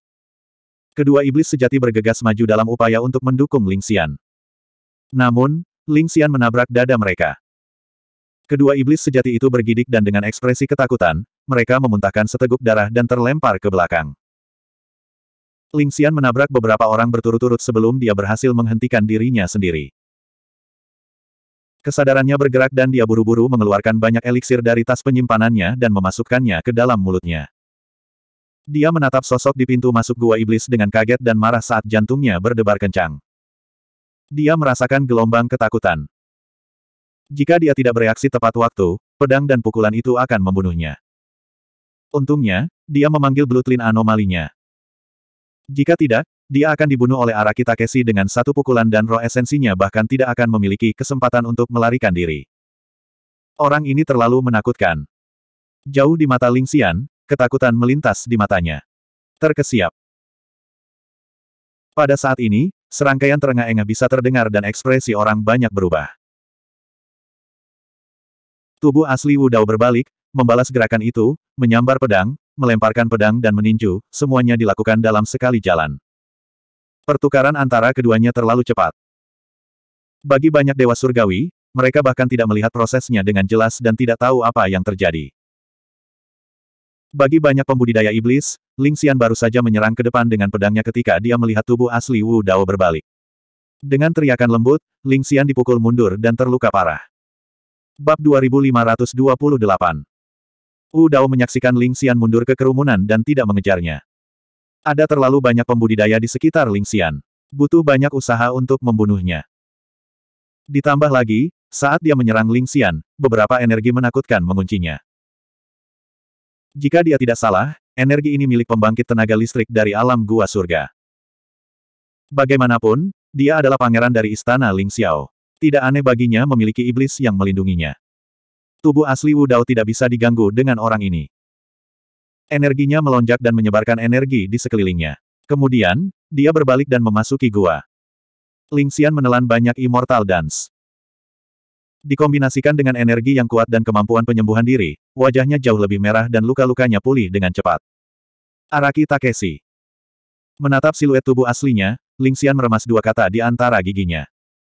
Kedua iblis sejati bergegas maju dalam upaya untuk mendukung Ling Xian. Namun, Ling Xian menabrak dada mereka. Kedua iblis sejati itu bergidik dan dengan ekspresi ketakutan, mereka memuntahkan seteguk darah dan terlempar ke belakang. Ling Xian menabrak beberapa orang berturut-turut sebelum dia berhasil menghentikan dirinya sendiri. Kesadarannya bergerak dan dia buru-buru mengeluarkan banyak eliksir dari tas penyimpanannya dan memasukkannya ke dalam mulutnya. Dia menatap sosok di pintu masuk gua iblis dengan kaget dan marah saat jantungnya berdebar kencang. Dia merasakan gelombang ketakutan. Jika dia tidak bereaksi tepat waktu, pedang dan pukulan itu akan membunuhnya. Untungnya, dia memanggil blutlin anomalinya. Jika tidak, dia akan dibunuh oleh Araki Takeshi dengan satu pukulan dan roh esensinya bahkan tidak akan memiliki kesempatan untuk melarikan diri. Orang ini terlalu menakutkan. Jauh di mata Ling Lingxian, Ketakutan melintas di matanya. Terkesiap. Pada saat ini, serangkaian terengah-engah bisa terdengar dan ekspresi orang banyak berubah. Tubuh asli Wu Dao berbalik, membalas gerakan itu, menyambar pedang, melemparkan pedang dan meninju, semuanya dilakukan dalam sekali jalan. Pertukaran antara keduanya terlalu cepat. Bagi banyak dewa surgawi, mereka bahkan tidak melihat prosesnya dengan jelas dan tidak tahu apa yang terjadi. Bagi banyak pembudidaya iblis, Ling Xian baru saja menyerang ke depan dengan pedangnya ketika dia melihat tubuh asli Wu Dao berbalik. Dengan teriakan lembut, Ling Xian dipukul mundur dan terluka parah. Bab 2528 Wu Dao menyaksikan Ling Xian mundur ke kerumunan dan tidak mengejarnya. Ada terlalu banyak pembudidaya di sekitar Ling Xian. Butuh banyak usaha untuk membunuhnya. Ditambah lagi, saat dia menyerang Ling Xian, beberapa energi menakutkan menguncinya. Jika dia tidak salah, energi ini milik pembangkit tenaga listrik dari alam gua surga. Bagaimanapun, dia adalah pangeran dari istana Ling Xiao. Tidak aneh baginya memiliki iblis yang melindunginya. Tubuh asli Wu Dao tidak bisa diganggu dengan orang ini. Energinya melonjak dan menyebarkan energi di sekelilingnya. Kemudian, dia berbalik dan memasuki gua. Ling Xian menelan banyak immortal dance. Dikombinasikan dengan energi yang kuat dan kemampuan penyembuhan diri, wajahnya jauh lebih merah dan luka-lukanya pulih dengan cepat. Araki Takeshi Menatap siluet tubuh aslinya, Ling Xian meremas dua kata di antara giginya.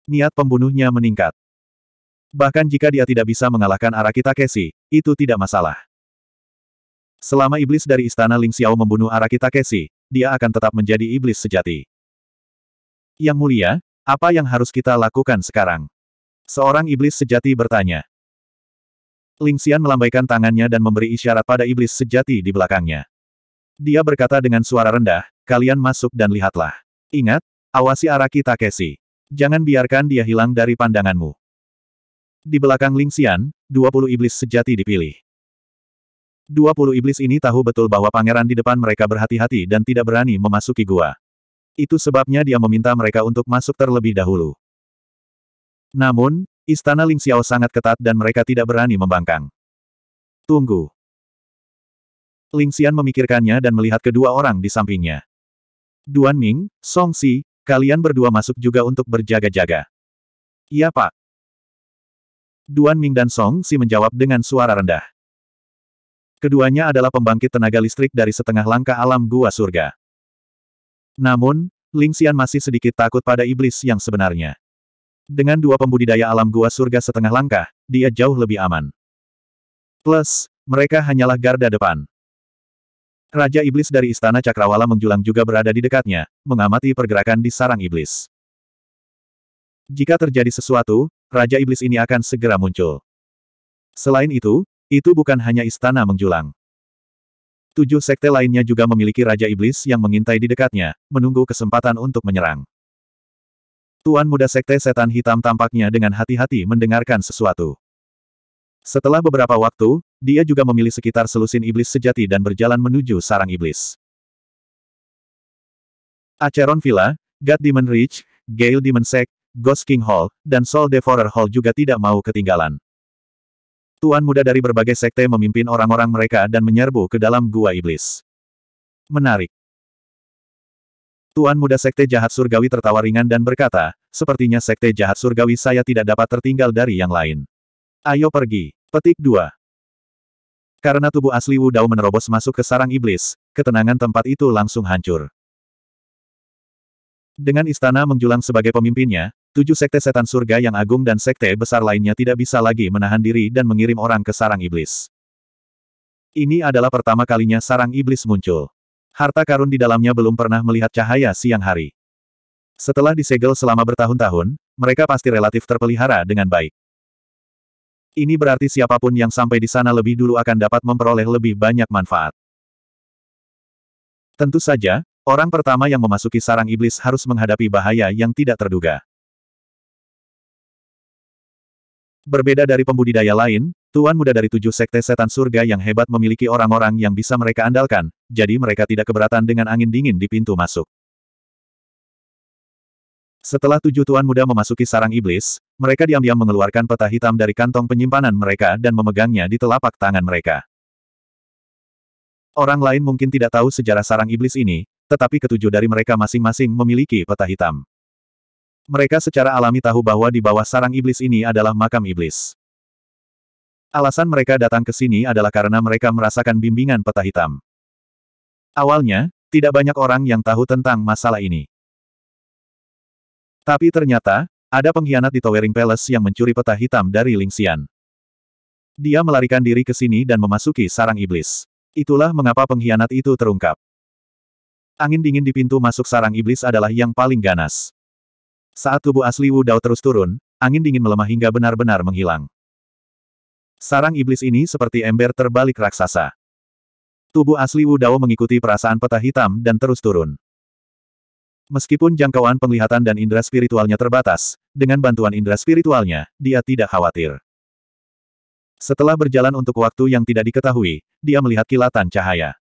Niat pembunuhnya meningkat. Bahkan jika dia tidak bisa mengalahkan Araki Takeshi, itu tidak masalah. Selama iblis dari istana Ling Xiao membunuh Araki Takeshi, dia akan tetap menjadi iblis sejati. Yang mulia, apa yang harus kita lakukan sekarang? Seorang iblis sejati bertanya. Ling Xian melambaikan tangannya dan memberi isyarat pada iblis sejati di belakangnya. Dia berkata dengan suara rendah, kalian masuk dan lihatlah. Ingat, awasi Araki Takeshi. Jangan biarkan dia hilang dari pandanganmu. Di belakang Ling Xian, 20 iblis sejati dipilih. 20 iblis ini tahu betul bahwa pangeran di depan mereka berhati-hati dan tidak berani memasuki gua. Itu sebabnya dia meminta mereka untuk masuk terlebih dahulu. Namun, istana Ling Xiao sangat ketat dan mereka tidak berani membangkang. Tunggu. Ling Xian memikirkannya dan melihat kedua orang di sampingnya. Duan Ming, Song Si, kalian berdua masuk juga untuk berjaga-jaga. Iya pak. Duan Ming dan Song Si menjawab dengan suara rendah. Keduanya adalah pembangkit tenaga listrik dari setengah langkah alam gua surga. Namun, Ling Xian masih sedikit takut pada iblis yang sebenarnya. Dengan dua pembudidaya alam gua surga setengah langkah, dia jauh lebih aman. Plus, mereka hanyalah garda depan. Raja Iblis dari Istana Cakrawala menjulang juga berada di dekatnya, mengamati pergerakan di sarang Iblis. Jika terjadi sesuatu, Raja Iblis ini akan segera muncul. Selain itu, itu bukan hanya istana menjulang. Tujuh sekte lainnya juga memiliki Raja Iblis yang mengintai di dekatnya, menunggu kesempatan untuk menyerang. Tuan muda sekte setan hitam tampaknya dengan hati-hati mendengarkan sesuatu. Setelah beberapa waktu, dia juga memilih sekitar selusin iblis sejati dan berjalan menuju sarang iblis. Acheron Villa, God Demon Reach, Gale Demon Sect, Ghost King Hall, dan Soul Devourer Hall juga tidak mau ketinggalan. Tuan muda dari berbagai sekte memimpin orang-orang mereka dan menyerbu ke dalam gua iblis. Menarik. Tuan muda sekte jahat surgawi tertawa ringan dan berkata, sepertinya sekte jahat surgawi saya tidak dapat tertinggal dari yang lain. Ayo pergi. Petik 2. Karena tubuh asli Wu Dao menerobos masuk ke sarang iblis, ketenangan tempat itu langsung hancur. Dengan istana menjulang sebagai pemimpinnya, tujuh sekte setan surga yang agung dan sekte besar lainnya tidak bisa lagi menahan diri dan mengirim orang ke sarang iblis. Ini adalah pertama kalinya sarang iblis muncul. Harta karun di dalamnya belum pernah melihat cahaya siang hari. Setelah disegel selama bertahun-tahun, mereka pasti relatif terpelihara dengan baik. Ini berarti siapapun yang sampai di sana lebih dulu akan dapat memperoleh lebih banyak manfaat. Tentu saja, orang pertama yang memasuki sarang iblis harus menghadapi bahaya yang tidak terduga. Berbeda dari pembudidaya lain, Tuan muda dari tujuh sekte setan surga yang hebat memiliki orang-orang yang bisa mereka andalkan, jadi mereka tidak keberatan dengan angin dingin di pintu masuk. Setelah tujuh tuan muda memasuki sarang iblis, mereka diam-diam mengeluarkan peta hitam dari kantong penyimpanan mereka dan memegangnya di telapak tangan mereka. Orang lain mungkin tidak tahu sejarah sarang iblis ini, tetapi ketujuh dari mereka masing-masing memiliki peta hitam. Mereka secara alami tahu bahwa di bawah sarang iblis ini adalah makam iblis. Alasan mereka datang ke sini adalah karena mereka merasakan bimbingan peta hitam. Awalnya, tidak banyak orang yang tahu tentang masalah ini. Tapi ternyata, ada pengkhianat di Towering Palace yang mencuri peta hitam dari Lingxian. Dia melarikan diri ke sini dan memasuki sarang iblis. Itulah mengapa pengkhianat itu terungkap. Angin dingin di pintu masuk sarang iblis adalah yang paling ganas. Saat tubuh asli Wu Dao terus turun, angin dingin melemah hingga benar-benar menghilang. Sarang iblis ini seperti ember terbalik raksasa. Tubuh asli Wu Dao mengikuti perasaan peta hitam dan terus turun. Meskipun jangkauan penglihatan dan indera spiritualnya terbatas, dengan bantuan indera spiritualnya, dia tidak khawatir. Setelah berjalan untuk waktu yang tidak diketahui, dia melihat kilatan cahaya.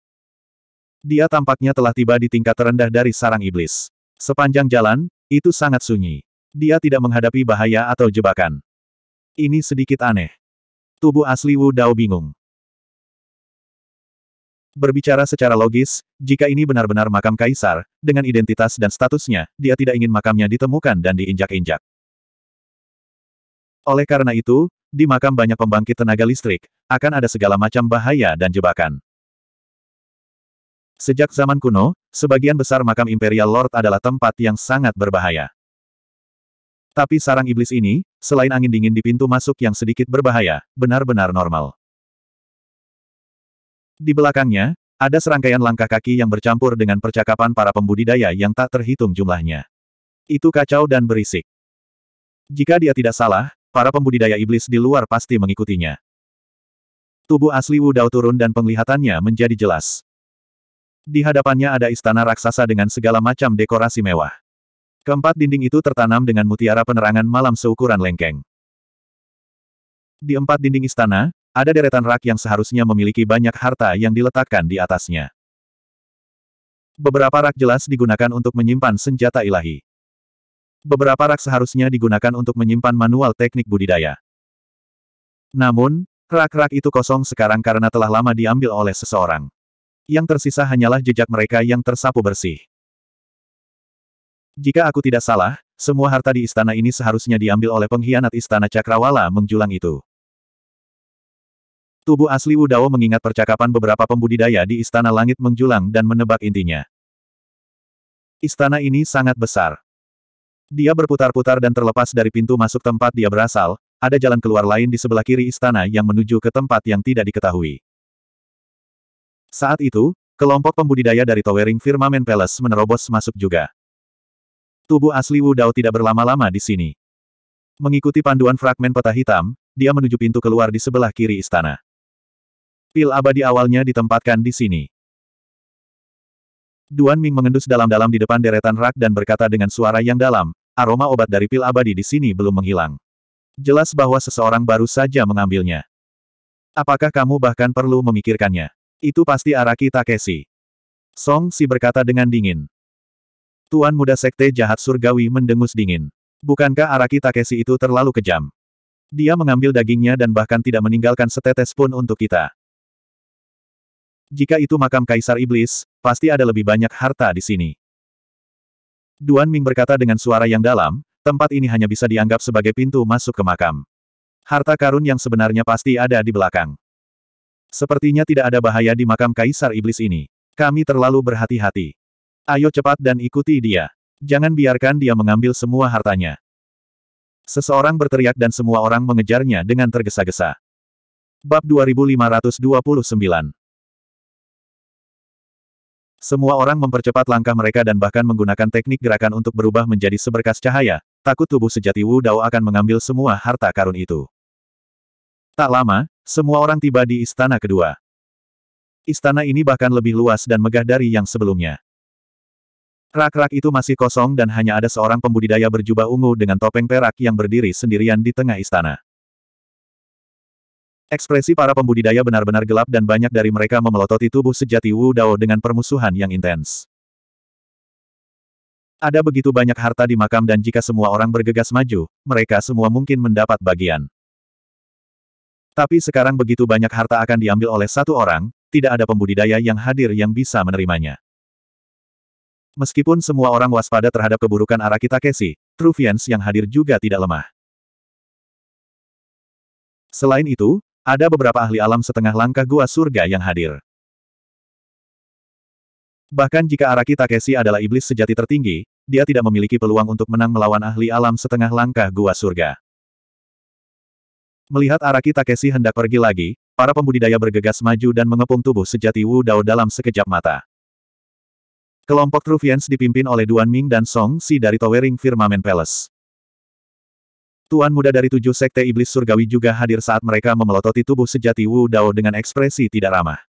Dia tampaknya telah tiba di tingkat terendah dari sarang iblis. Sepanjang jalan, itu sangat sunyi. Dia tidak menghadapi bahaya atau jebakan. Ini sedikit aneh. Tubuh asli Wu Dao bingung. Berbicara secara logis, jika ini benar-benar makam kaisar, dengan identitas dan statusnya, dia tidak ingin makamnya ditemukan dan diinjak-injak. Oleh karena itu, di makam banyak pembangkit tenaga listrik, akan ada segala macam bahaya dan jebakan. Sejak zaman kuno, sebagian besar makam Imperial Lord adalah tempat yang sangat berbahaya. Tapi sarang iblis ini, selain angin dingin di pintu masuk yang sedikit berbahaya, benar-benar normal. Di belakangnya, ada serangkaian langkah kaki yang bercampur dengan percakapan para pembudidaya yang tak terhitung jumlahnya. Itu kacau dan berisik. Jika dia tidak salah, para pembudidaya iblis di luar pasti mengikutinya. Tubuh asli Wu Dao turun dan penglihatannya menjadi jelas. Di hadapannya ada istana raksasa dengan segala macam dekorasi mewah. Keempat dinding itu tertanam dengan mutiara penerangan malam seukuran lengkeng. Di empat dinding istana, ada deretan rak yang seharusnya memiliki banyak harta yang diletakkan di atasnya. Beberapa rak jelas digunakan untuk menyimpan senjata ilahi. Beberapa rak seharusnya digunakan untuk menyimpan manual teknik budidaya. Namun, rak-rak itu kosong sekarang karena telah lama diambil oleh seseorang. Yang tersisa hanyalah jejak mereka yang tersapu bersih. Jika aku tidak salah, semua harta di istana ini seharusnya diambil oleh pengkhianat istana Cakrawala menjulang itu. Tubuh asli Udawo mengingat percakapan beberapa pembudidaya di istana langit menjulang dan menebak intinya. Istana ini sangat besar. Dia berputar-putar dan terlepas dari pintu masuk tempat dia berasal, ada jalan keluar lain di sebelah kiri istana yang menuju ke tempat yang tidak diketahui. Saat itu, kelompok pembudidaya dari Towering Firmament Palace menerobos masuk juga. Tubuh asli Wu Dao tidak berlama-lama di sini. Mengikuti panduan fragmen peta hitam, dia menuju pintu keluar di sebelah kiri istana. Pil abadi awalnya ditempatkan di sini. Duan Ming mengendus dalam-dalam di depan deretan rak dan berkata dengan suara yang dalam, aroma obat dari pil abadi di sini belum menghilang. Jelas bahwa seseorang baru saja mengambilnya. Apakah kamu bahkan perlu memikirkannya? Itu pasti Araki Takeshi. Song Si berkata dengan dingin. Tuan muda sekte jahat surgawi mendengus dingin. Bukankah Araki Takeshi itu terlalu kejam? Dia mengambil dagingnya dan bahkan tidak meninggalkan setetes pun untuk kita. Jika itu makam Kaisar Iblis, pasti ada lebih banyak harta di sini. Duan Ming berkata dengan suara yang dalam, tempat ini hanya bisa dianggap sebagai pintu masuk ke makam. Harta karun yang sebenarnya pasti ada di belakang. Sepertinya tidak ada bahaya di makam Kaisar Iblis ini. Kami terlalu berhati-hati. Ayo cepat dan ikuti dia. Jangan biarkan dia mengambil semua hartanya. Seseorang berteriak dan semua orang mengejarnya dengan tergesa-gesa. Bab 2529 Semua orang mempercepat langkah mereka dan bahkan menggunakan teknik gerakan untuk berubah menjadi seberkas cahaya, takut tubuh sejati Wu Dao akan mengambil semua harta karun itu. Tak lama, semua orang tiba di istana kedua. Istana ini bahkan lebih luas dan megah dari yang sebelumnya. Rak-rak itu masih kosong dan hanya ada seorang pembudidaya berjubah ungu dengan topeng perak yang berdiri sendirian di tengah istana. Ekspresi para pembudidaya benar-benar gelap dan banyak dari mereka memelototi tubuh sejati Wu Dao dengan permusuhan yang intens. Ada begitu banyak harta di makam dan jika semua orang bergegas maju, mereka semua mungkin mendapat bagian. Tapi sekarang begitu banyak harta akan diambil oleh satu orang, tidak ada pembudidaya yang hadir yang bisa menerimanya. Meskipun semua orang waspada terhadap keburukan Araki Takeshi, Truvians yang hadir juga tidak lemah. Selain itu, ada beberapa ahli alam setengah langkah gua surga yang hadir. Bahkan jika Araki Takeshi adalah iblis sejati tertinggi, dia tidak memiliki peluang untuk menang melawan ahli alam setengah langkah gua surga. Melihat Araki Takeshi hendak pergi lagi, para pembudidaya bergegas maju dan mengepung tubuh sejati Wu Dao dalam sekejap mata. Kelompok Truvians dipimpin oleh Duan Ming dan Song Si dari Towering Firmament Palace. Tuan muda dari tujuh sekte iblis surgawi juga hadir saat mereka memelototi tubuh sejati Wu Dao dengan ekspresi tidak ramah.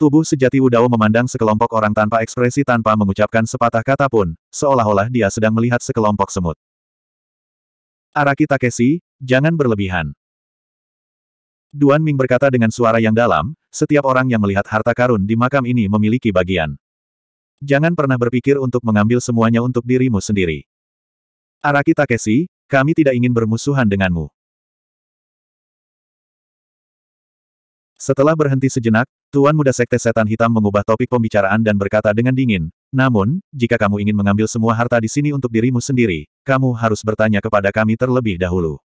Tubuh sejati Wu Dao memandang sekelompok orang tanpa ekspresi tanpa mengucapkan sepatah kata pun, seolah-olah dia sedang melihat sekelompok semut. Araki Takeshi, jangan berlebihan. Duan Ming berkata dengan suara yang dalam, setiap orang yang melihat harta karun di makam ini memiliki bagian. Jangan pernah berpikir untuk mengambil semuanya untuk dirimu sendiri. Araki Takeshi, kami tidak ingin bermusuhan denganmu. Setelah berhenti sejenak, Tuan Muda Sekte Setan Hitam mengubah topik pembicaraan dan berkata dengan dingin, namun, jika kamu ingin mengambil semua harta di sini untuk dirimu sendiri, kamu harus bertanya kepada kami terlebih dahulu.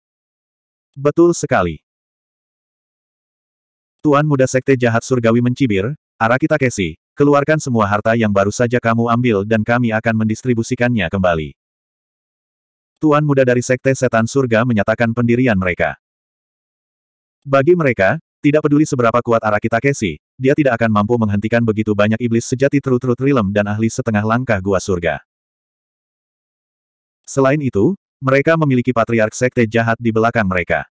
Betul sekali. Tuan muda sekte jahat surgawi mencibir, Arakita Kesi, keluarkan semua harta yang baru saja kamu ambil dan kami akan mendistribusikannya kembali. Tuan muda dari sekte setan surga menyatakan pendirian mereka. Bagi mereka, tidak peduli seberapa kuat Arakita Kesi, dia tidak akan mampu menghentikan begitu banyak iblis sejati trutrut rilem Trilem dan ahli setengah langkah gua surga. Selain itu, mereka memiliki patriark sekte jahat di belakang mereka.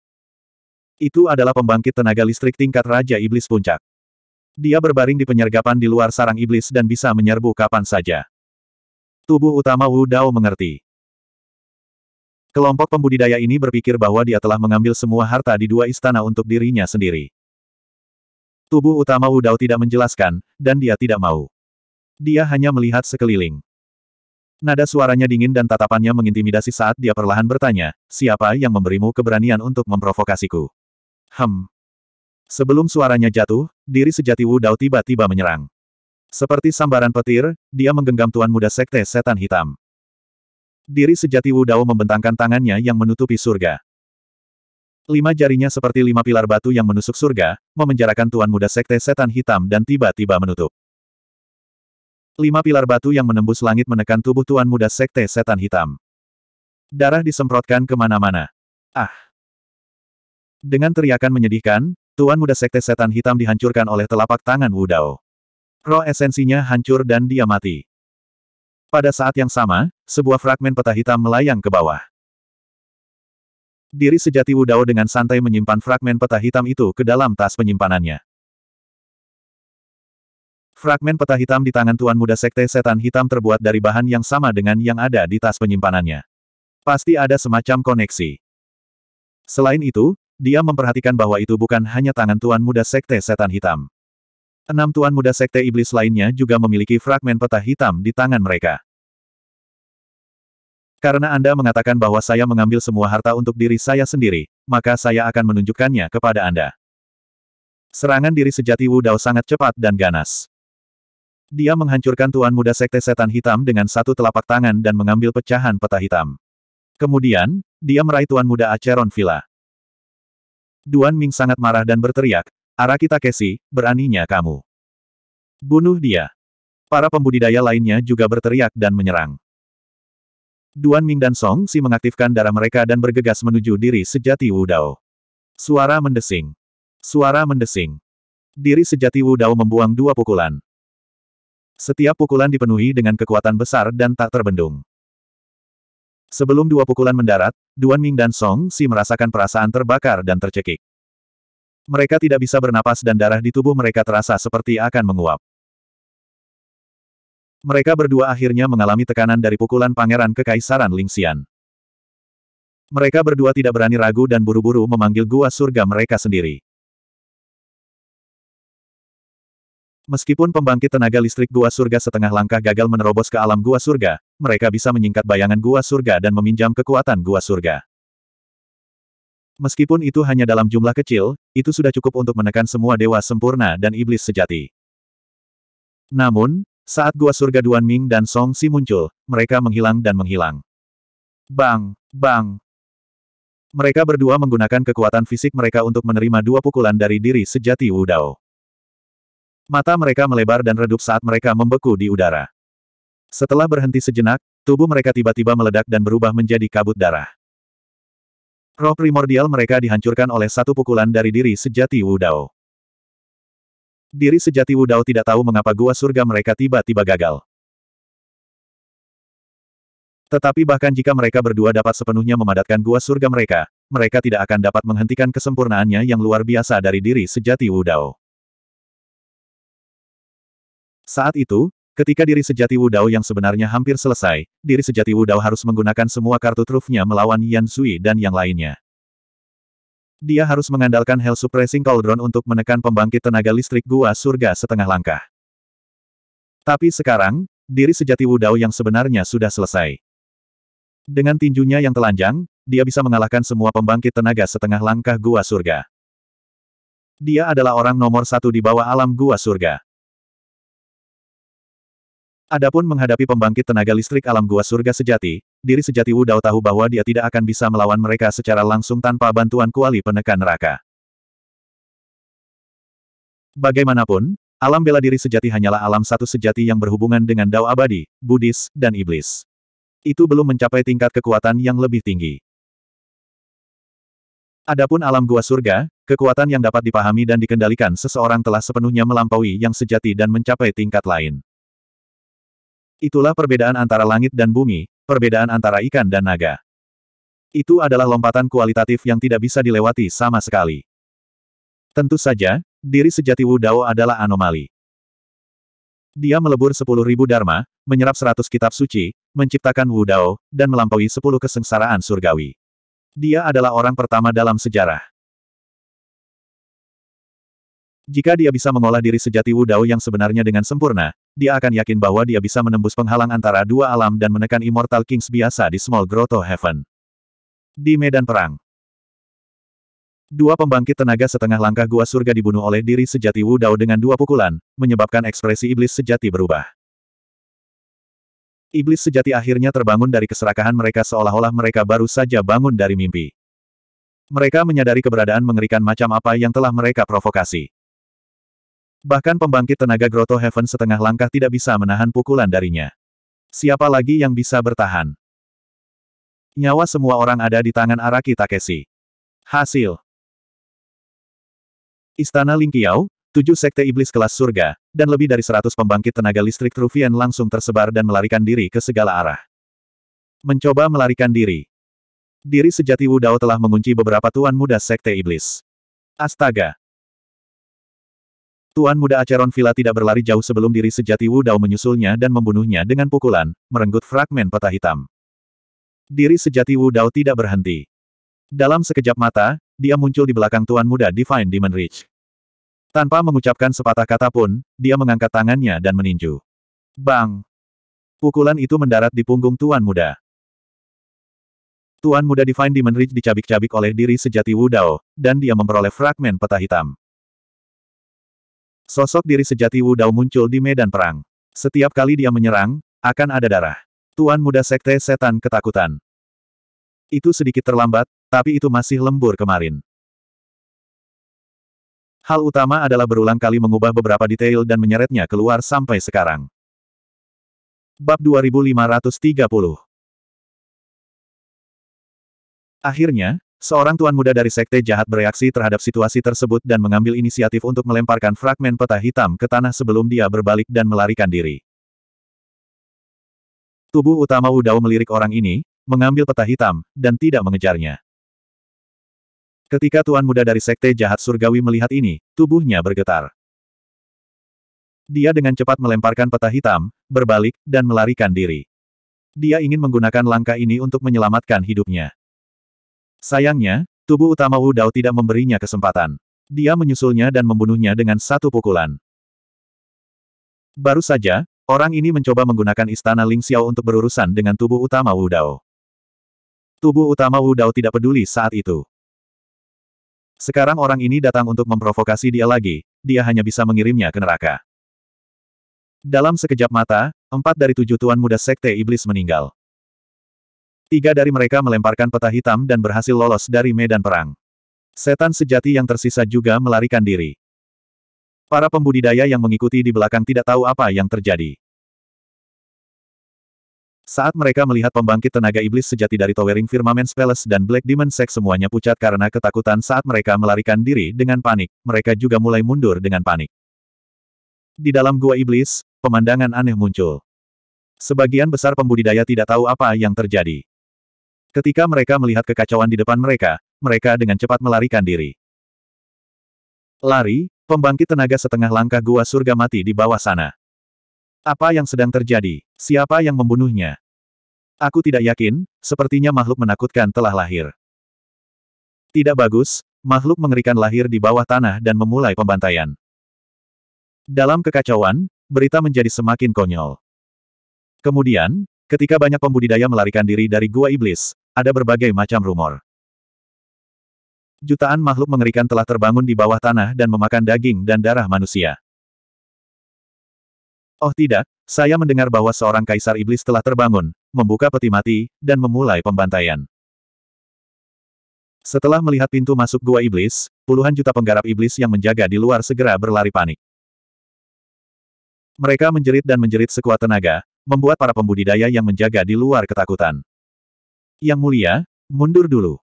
Itu adalah pembangkit tenaga listrik tingkat Raja Iblis Puncak. Dia berbaring di penyergapan di luar sarang iblis dan bisa menyerbu kapan saja. Tubuh utama Wu Dao mengerti. Kelompok pembudidaya ini berpikir bahwa dia telah mengambil semua harta di dua istana untuk dirinya sendiri. Tubuh utama Wu Dao tidak menjelaskan, dan dia tidak mau. Dia hanya melihat sekeliling. Nada suaranya dingin dan tatapannya mengintimidasi saat dia perlahan bertanya, siapa yang memberimu keberanian untuk memprovokasiku? Hem. Sebelum suaranya jatuh, diri sejati Wu Dao tiba-tiba menyerang. Seperti sambaran petir, dia menggenggam tuan muda sekte setan hitam. Diri sejati Wu Dao membentangkan tangannya yang menutupi surga. Lima jarinya seperti lima pilar batu yang menusuk surga, memenjarakan tuan muda sekte setan hitam dan tiba-tiba menutup. Lima pilar batu yang menembus langit menekan tubuh tuan muda sekte setan hitam. Darah disemprotkan kemana-mana. Ah! Dengan teriakan menyedihkan, Tuan Muda Sekte Setan Hitam dihancurkan oleh telapak tangan Wu Dao. Roh esensinya hancur dan dia mati. Pada saat yang sama, sebuah fragmen peta hitam melayang ke bawah. Diri sejati Wu Dao dengan santai menyimpan fragmen peta hitam itu ke dalam tas penyimpanannya. Fragmen peta hitam di tangan Tuan Muda Sekte Setan Hitam terbuat dari bahan yang sama dengan yang ada di tas penyimpanannya. Pasti ada semacam koneksi. Selain itu, dia memperhatikan bahwa itu bukan hanya tangan Tuan Muda Sekte Setan Hitam. Enam Tuan Muda Sekte Iblis lainnya juga memiliki fragmen peta hitam di tangan mereka. Karena Anda mengatakan bahwa saya mengambil semua harta untuk diri saya sendiri, maka saya akan menunjukkannya kepada Anda. Serangan diri sejati Wu Dao sangat cepat dan ganas. Dia menghancurkan Tuan Muda Sekte Setan Hitam dengan satu telapak tangan dan mengambil pecahan peta hitam. Kemudian, dia meraih Tuan Muda Acheron Villa. Duan Ming sangat marah dan berteriak, Arakita Kesi, beraninya kamu. Bunuh dia. Para pembudidaya lainnya juga berteriak dan menyerang. Duan Ming dan Song Si mengaktifkan darah mereka dan bergegas menuju diri sejati Wu Dao. Suara mendesing. Suara mendesing. Diri sejati Wu Dao membuang dua pukulan. Setiap pukulan dipenuhi dengan kekuatan besar dan tak terbendung. Sebelum dua pukulan mendarat, Duan Ming dan Song Si merasakan perasaan terbakar dan tercekik. Mereka tidak bisa bernapas dan darah di tubuh mereka terasa seperti akan menguap. Mereka berdua akhirnya mengalami tekanan dari pukulan pangeran kekaisaran Lingxian. Mereka berdua tidak berani ragu dan buru-buru memanggil gua surga mereka sendiri. Meskipun pembangkit tenaga listrik gua surga setengah langkah gagal menerobos ke alam gua surga, mereka bisa menyingkat bayangan gua surga dan meminjam kekuatan gua surga. Meskipun itu hanya dalam jumlah kecil, itu sudah cukup untuk menekan semua dewa sempurna dan iblis sejati. Namun, saat gua surga Duan Ming dan Song Si muncul, mereka menghilang dan menghilang. Bang, bang. Mereka berdua menggunakan kekuatan fisik mereka untuk menerima dua pukulan dari diri sejati Wu Dao. Mata mereka melebar dan redup saat mereka membeku di udara. Setelah berhenti sejenak, tubuh mereka tiba-tiba meledak dan berubah menjadi kabut darah. Roh primordial mereka dihancurkan oleh satu pukulan dari diri sejati Wu Dao. Diri sejati Wu Dao tidak tahu mengapa gua surga mereka tiba-tiba gagal. Tetapi bahkan jika mereka berdua dapat sepenuhnya memadatkan gua surga mereka, mereka tidak akan dapat menghentikan kesempurnaannya yang luar biasa dari diri sejati Wu Dao. Saat itu, Ketika diri sejati Wudao yang sebenarnya hampir selesai, diri sejati Wudao harus menggunakan semua kartu trufnya melawan Yan Sui dan yang lainnya. Dia harus mengandalkan Hell Suppressing Cauldron untuk menekan pembangkit tenaga listrik gua surga setengah langkah. Tapi sekarang, diri sejati Wudao yang sebenarnya sudah selesai. Dengan tinjunya yang telanjang, dia bisa mengalahkan semua pembangkit tenaga setengah langkah gua surga. Dia adalah orang nomor satu di bawah alam gua surga. Adapun menghadapi pembangkit tenaga listrik alam gua surga sejati, diri sejati Wu Dao tahu bahwa dia tidak akan bisa melawan mereka secara langsung tanpa bantuan kuali penekan neraka. Bagaimanapun, alam bela diri sejati hanyalah alam satu sejati yang berhubungan dengan Dao abadi, Buddhis, dan Iblis. Itu belum mencapai tingkat kekuatan yang lebih tinggi. Adapun alam gua surga, kekuatan yang dapat dipahami dan dikendalikan seseorang telah sepenuhnya melampaui yang sejati dan mencapai tingkat lain. Itulah perbedaan antara langit dan bumi, perbedaan antara ikan dan naga. Itu adalah lompatan kualitatif yang tidak bisa dilewati sama sekali. Tentu saja, diri sejati Wu Dao adalah anomali. Dia melebur sepuluh ribu dharma, menyerap seratus kitab suci, menciptakan Wu Dao, dan melampaui sepuluh kesengsaraan surgawi. Dia adalah orang pertama dalam sejarah. Jika dia bisa mengolah diri sejati Wu Dao yang sebenarnya dengan sempurna, dia akan yakin bahwa dia bisa menembus penghalang antara dua alam dan menekan Immortal Kings biasa di Small Grotto Heaven. Di medan perang, Dua pembangkit tenaga setengah langkah gua surga dibunuh oleh diri sejati Wu Dao dengan dua pukulan, menyebabkan ekspresi iblis sejati berubah. Iblis sejati akhirnya terbangun dari keserakahan mereka seolah-olah mereka baru saja bangun dari mimpi. Mereka menyadari keberadaan mengerikan macam apa yang telah mereka provokasi. Bahkan pembangkit tenaga Grotto Heaven setengah langkah tidak bisa menahan pukulan darinya. Siapa lagi yang bisa bertahan? Nyawa semua orang ada di tangan Araki Takeshi. Hasil Istana Lingqiao, tujuh sekte iblis kelas surga, dan lebih dari seratus pembangkit tenaga listrik Truvian langsung tersebar dan melarikan diri ke segala arah. Mencoba melarikan diri. Diri sejati Wudao telah mengunci beberapa tuan muda sekte iblis. Astaga, Tuan muda Aceron Villa tidak berlari jauh sebelum diri sejati Wu Dao menyusulnya dan membunuhnya dengan pukulan, merenggut fragmen peta hitam. Diri sejati Wu Dao tidak berhenti. Dalam sekejap mata, dia muncul di belakang tuan muda Divine Demon Reach. Tanpa mengucapkan sepatah kata pun, dia mengangkat tangannya dan meninju. Bang! Pukulan itu mendarat di punggung tuan muda. Tuan muda Divine Demon Reach dicabik-cabik oleh diri sejati Wu Dao, dan dia memperoleh fragmen peta hitam. Sosok diri sejati Wu Dao muncul di medan perang. Setiap kali dia menyerang, akan ada darah. Tuan muda sekte setan ketakutan. Itu sedikit terlambat, tapi itu masih lembur kemarin. Hal utama adalah berulang kali mengubah beberapa detail dan menyeretnya keluar sampai sekarang. Bab 2530 Akhirnya, Seorang tuan muda dari sekte jahat bereaksi terhadap situasi tersebut dan mengambil inisiatif untuk melemparkan fragmen peta hitam ke tanah sebelum dia berbalik dan melarikan diri. Tubuh utama Udao melirik orang ini, mengambil peta hitam, dan tidak mengejarnya. Ketika tuan muda dari sekte jahat surgawi melihat ini, tubuhnya bergetar. Dia dengan cepat melemparkan peta hitam, berbalik, dan melarikan diri. Dia ingin menggunakan langkah ini untuk menyelamatkan hidupnya. Sayangnya, tubuh utama Wu Dao tidak memberinya kesempatan. Dia menyusulnya dan membunuhnya dengan satu pukulan. Baru saja, orang ini mencoba menggunakan istana Ling Xiao untuk berurusan dengan tubuh utama Wu Dao. Tubuh utama Wu Dao tidak peduli saat itu. Sekarang orang ini datang untuk memprovokasi dia lagi, dia hanya bisa mengirimnya ke neraka. Dalam sekejap mata, empat dari tujuh tuan muda sekte iblis meninggal. Tiga dari mereka melemparkan peta hitam dan berhasil lolos dari medan perang. Setan sejati yang tersisa juga melarikan diri. Para pembudidaya yang mengikuti di belakang tidak tahu apa yang terjadi. Saat mereka melihat pembangkit tenaga iblis sejati dari Towering Firmament Palace dan Black Demon Sect semuanya pucat karena ketakutan saat mereka melarikan diri dengan panik, mereka juga mulai mundur dengan panik. Di dalam gua iblis, pemandangan aneh muncul. Sebagian besar pembudidaya tidak tahu apa yang terjadi. Ketika mereka melihat kekacauan di depan mereka, mereka dengan cepat melarikan diri. Lari, pembangkit tenaga setengah langkah gua surga mati di bawah sana. Apa yang sedang terjadi? Siapa yang membunuhnya? Aku tidak yakin, sepertinya makhluk menakutkan telah lahir. Tidak bagus, makhluk mengerikan lahir di bawah tanah dan memulai pembantaian. Dalam kekacauan, berita menjadi semakin konyol. Kemudian, ketika banyak pembudidaya melarikan diri dari gua iblis, ada berbagai macam rumor. Jutaan makhluk mengerikan telah terbangun di bawah tanah dan memakan daging dan darah manusia. Oh tidak, saya mendengar bahwa seorang kaisar iblis telah terbangun, membuka peti mati, dan memulai pembantaian. Setelah melihat pintu masuk gua iblis, puluhan juta penggarap iblis yang menjaga di luar segera berlari panik. Mereka menjerit dan menjerit sekuat tenaga, membuat para pembudidaya yang menjaga di luar ketakutan. Yang mulia, mundur dulu.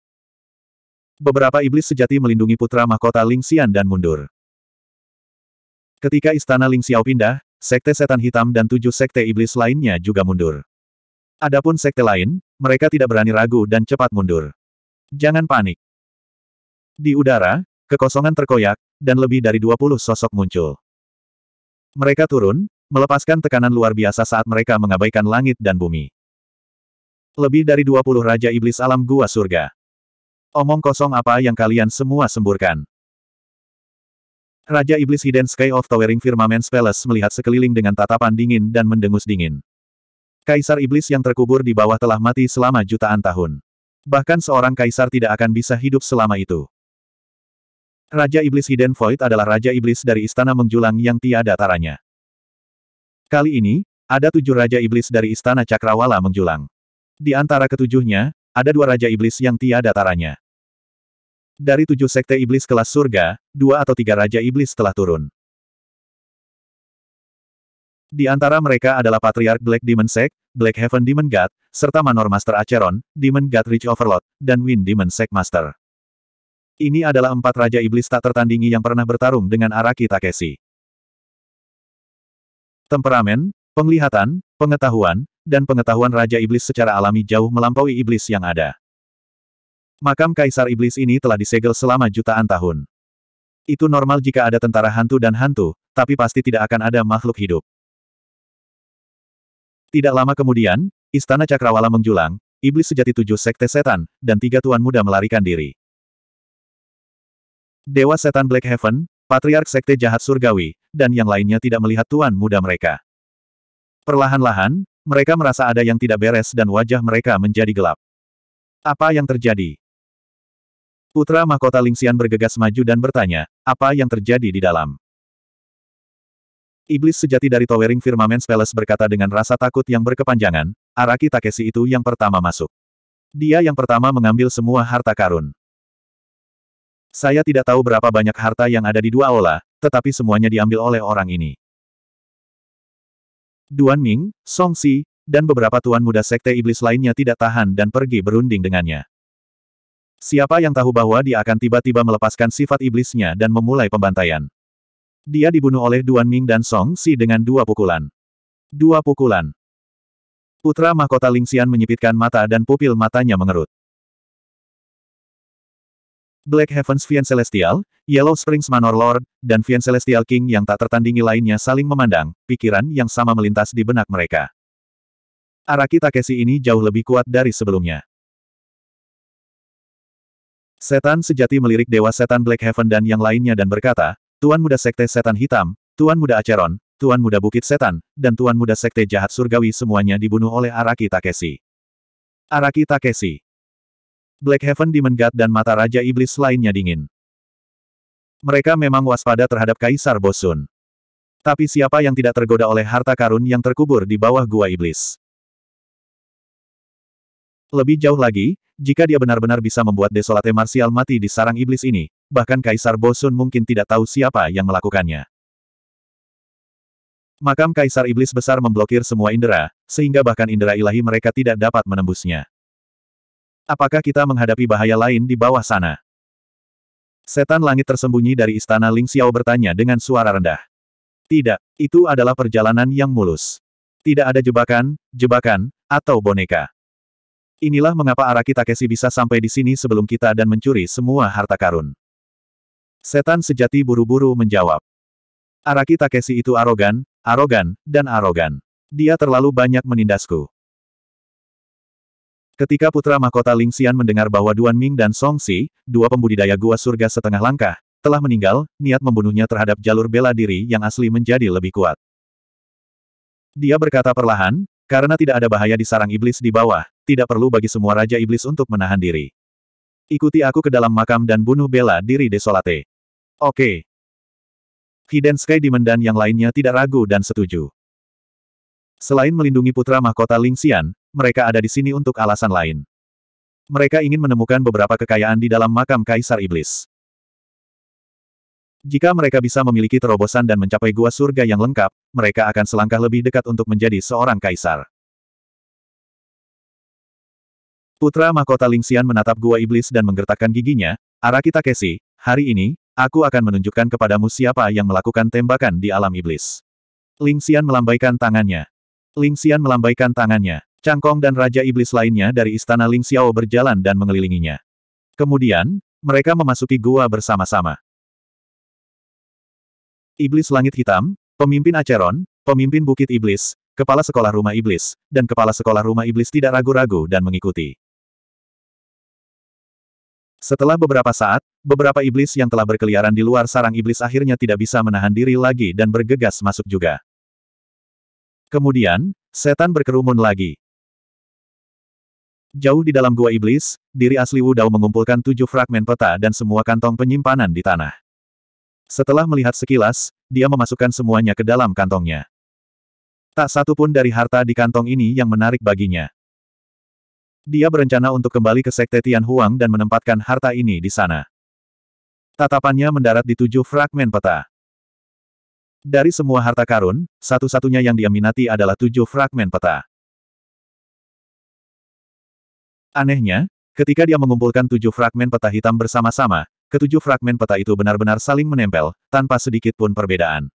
Beberapa iblis sejati melindungi putra mahkota Ling Xian dan mundur. Ketika istana Ling Xiao pindah, sekte setan hitam dan tujuh sekte iblis lainnya juga mundur. Adapun sekte lain, mereka tidak berani ragu dan cepat mundur. Jangan panik. Di udara, kekosongan terkoyak, dan lebih dari 20 sosok muncul. Mereka turun, melepaskan tekanan luar biasa saat mereka mengabaikan langit dan bumi. Lebih dari 20 Raja Iblis Alam Gua Surga. Omong kosong apa yang kalian semua semburkan. Raja Iblis Hidden Sky of Towering Firmaments Palace melihat sekeliling dengan tatapan dingin dan mendengus dingin. Kaisar Iblis yang terkubur di bawah telah mati selama jutaan tahun. Bahkan seorang kaisar tidak akan bisa hidup selama itu. Raja Iblis Hidden Void adalah Raja Iblis dari Istana Menjulang yang tiada taranya. Kali ini, ada tujuh Raja Iblis dari Istana Cakrawala menjulang. Di antara ketujuhnya, ada dua raja iblis yang tiada taranya. Dari tujuh sekte iblis kelas surga, dua atau tiga raja iblis telah turun. Di antara mereka adalah patriark Black Demon Sect, Black Heaven Demon God, serta Manor Master Acheron, Demon God Rich Overlord, dan Wind Demon Sect Master. Ini adalah empat raja iblis tak tertandingi yang pernah bertarung dengan Araki Takeshi. Temperamen, penglihatan, pengetahuan, dan pengetahuan Raja Iblis secara alami jauh melampaui iblis yang ada. Makam Kaisar Iblis ini telah disegel selama jutaan tahun. Itu normal jika ada tentara hantu dan hantu, tapi pasti tidak akan ada makhluk hidup. Tidak lama kemudian, Istana Cakrawala menjulang, iblis sejati tujuh sekte setan, dan tiga tuan muda melarikan diri. Dewa setan Black Heaven, Patriark Sekte Jahat Surgawi, dan yang lainnya tidak melihat tuan muda mereka. Perlahan-lahan, mereka merasa ada yang tidak beres dan wajah mereka menjadi gelap. Apa yang terjadi? Putra mahkota Lingxian bergegas maju dan bertanya, apa yang terjadi di dalam? Iblis sejati dari Towering Firmament Palace berkata dengan rasa takut yang berkepanjangan, Araki Takeshi itu yang pertama masuk. Dia yang pertama mengambil semua harta karun. Saya tidak tahu berapa banyak harta yang ada di dua aula, tetapi semuanya diambil oleh orang ini. Duan Ming, Song Si, dan beberapa tuan muda sekte iblis lainnya tidak tahan dan pergi berunding dengannya. Siapa yang tahu bahwa dia akan tiba-tiba melepaskan sifat iblisnya dan memulai pembantaian. Dia dibunuh oleh Duan Ming dan Song Si dengan dua pukulan. Dua pukulan. Putra mahkota Lingxian menyipitkan mata dan pupil matanya mengerut. Black Heavens Vian Celestial, Yellow Springs Manor Lord, dan Vian Celestial King yang tak tertandingi lainnya saling memandang, pikiran yang sama melintas di benak mereka. Araki Takeshi ini jauh lebih kuat dari sebelumnya. Setan sejati melirik Dewa Setan Black Heaven dan yang lainnya dan berkata, Tuan Muda Sekte Setan Hitam, Tuan Muda Acheron, Tuan Muda Bukit Setan, dan Tuan Muda Sekte Jahat Surgawi semuanya dibunuh oleh Araki Takeshi. Araki Takeshi, Black Heaven Demon God dan mata Raja Iblis lainnya dingin. Mereka memang waspada terhadap Kaisar Bosun. Tapi siapa yang tidak tergoda oleh harta karun yang terkubur di bawah gua iblis? Lebih jauh lagi, jika dia benar-benar bisa membuat Desolate Martial mati di sarang iblis ini, bahkan Kaisar Bosun mungkin tidak tahu siapa yang melakukannya. Makam Kaisar Iblis Besar memblokir semua indera, sehingga bahkan indera ilahi mereka tidak dapat menembusnya. Apakah kita menghadapi bahaya lain di bawah sana? Setan langit tersembunyi dari istana Ling Xiao bertanya dengan suara rendah. Tidak, itu adalah perjalanan yang mulus. Tidak ada jebakan, jebakan, atau boneka. Inilah mengapa Araki Takeshi bisa sampai di sini sebelum kita dan mencuri semua harta karun. Setan sejati buru-buru menjawab. Araki Takeshi itu arogan, arogan, dan arogan. Dia terlalu banyak menindasku. Ketika putra mahkota Ling Xian mendengar bahwa Duan Ming dan Song Xi, dua pembudidaya gua surga setengah langkah, telah meninggal, niat membunuhnya terhadap jalur bela diri yang asli menjadi lebih kuat. Dia berkata perlahan, karena tidak ada bahaya di sarang iblis di bawah, tidak perlu bagi semua raja iblis untuk menahan diri. Ikuti aku ke dalam makam dan bunuh bela diri desolate. Oke. Okay. Hidden Sky Demon dan yang lainnya tidak ragu dan setuju. Selain melindungi putra mahkota Ling Xian, mereka ada di sini untuk alasan lain. Mereka ingin menemukan beberapa kekayaan di dalam makam Kaisar Iblis. Jika mereka bisa memiliki terobosan dan mencapai gua surga yang lengkap, mereka akan selangkah lebih dekat untuk menjadi seorang kaisar. Putra Mahkota Lingxian menatap gua iblis dan menggertakkan giginya, Araki Takeshi, hari ini, aku akan menunjukkan kepadamu siapa yang melakukan tembakan di alam iblis. Lingxian melambaikan tangannya. Lingxian melambaikan tangannya. Cangkong dan Raja Iblis lainnya dari Istana Ling Xiao berjalan dan mengelilinginya. Kemudian, mereka memasuki gua bersama-sama. Iblis Langit Hitam, Pemimpin Aceron, Pemimpin Bukit Iblis, Kepala Sekolah Rumah Iblis, dan Kepala Sekolah Rumah Iblis tidak ragu-ragu dan mengikuti. Setelah beberapa saat, beberapa iblis yang telah berkeliaran di luar sarang iblis akhirnya tidak bisa menahan diri lagi dan bergegas masuk juga. Kemudian, setan berkerumun lagi. Jauh di dalam gua iblis, diri asli Wu Dao mengumpulkan tujuh fragmen peta dan semua kantong penyimpanan di tanah. Setelah melihat sekilas, dia memasukkan semuanya ke dalam kantongnya. Tak satu pun dari harta di kantong ini yang menarik baginya. Dia berencana untuk kembali ke Sekte Tian Huang dan menempatkan harta ini di sana. Tatapannya mendarat di tujuh fragmen peta. Dari semua harta karun, satu-satunya yang dia minati adalah tujuh fragmen peta. Anehnya, ketika dia mengumpulkan tujuh fragmen peta hitam bersama-sama, ketujuh fragmen peta itu benar-benar saling menempel, tanpa sedikit pun perbedaan.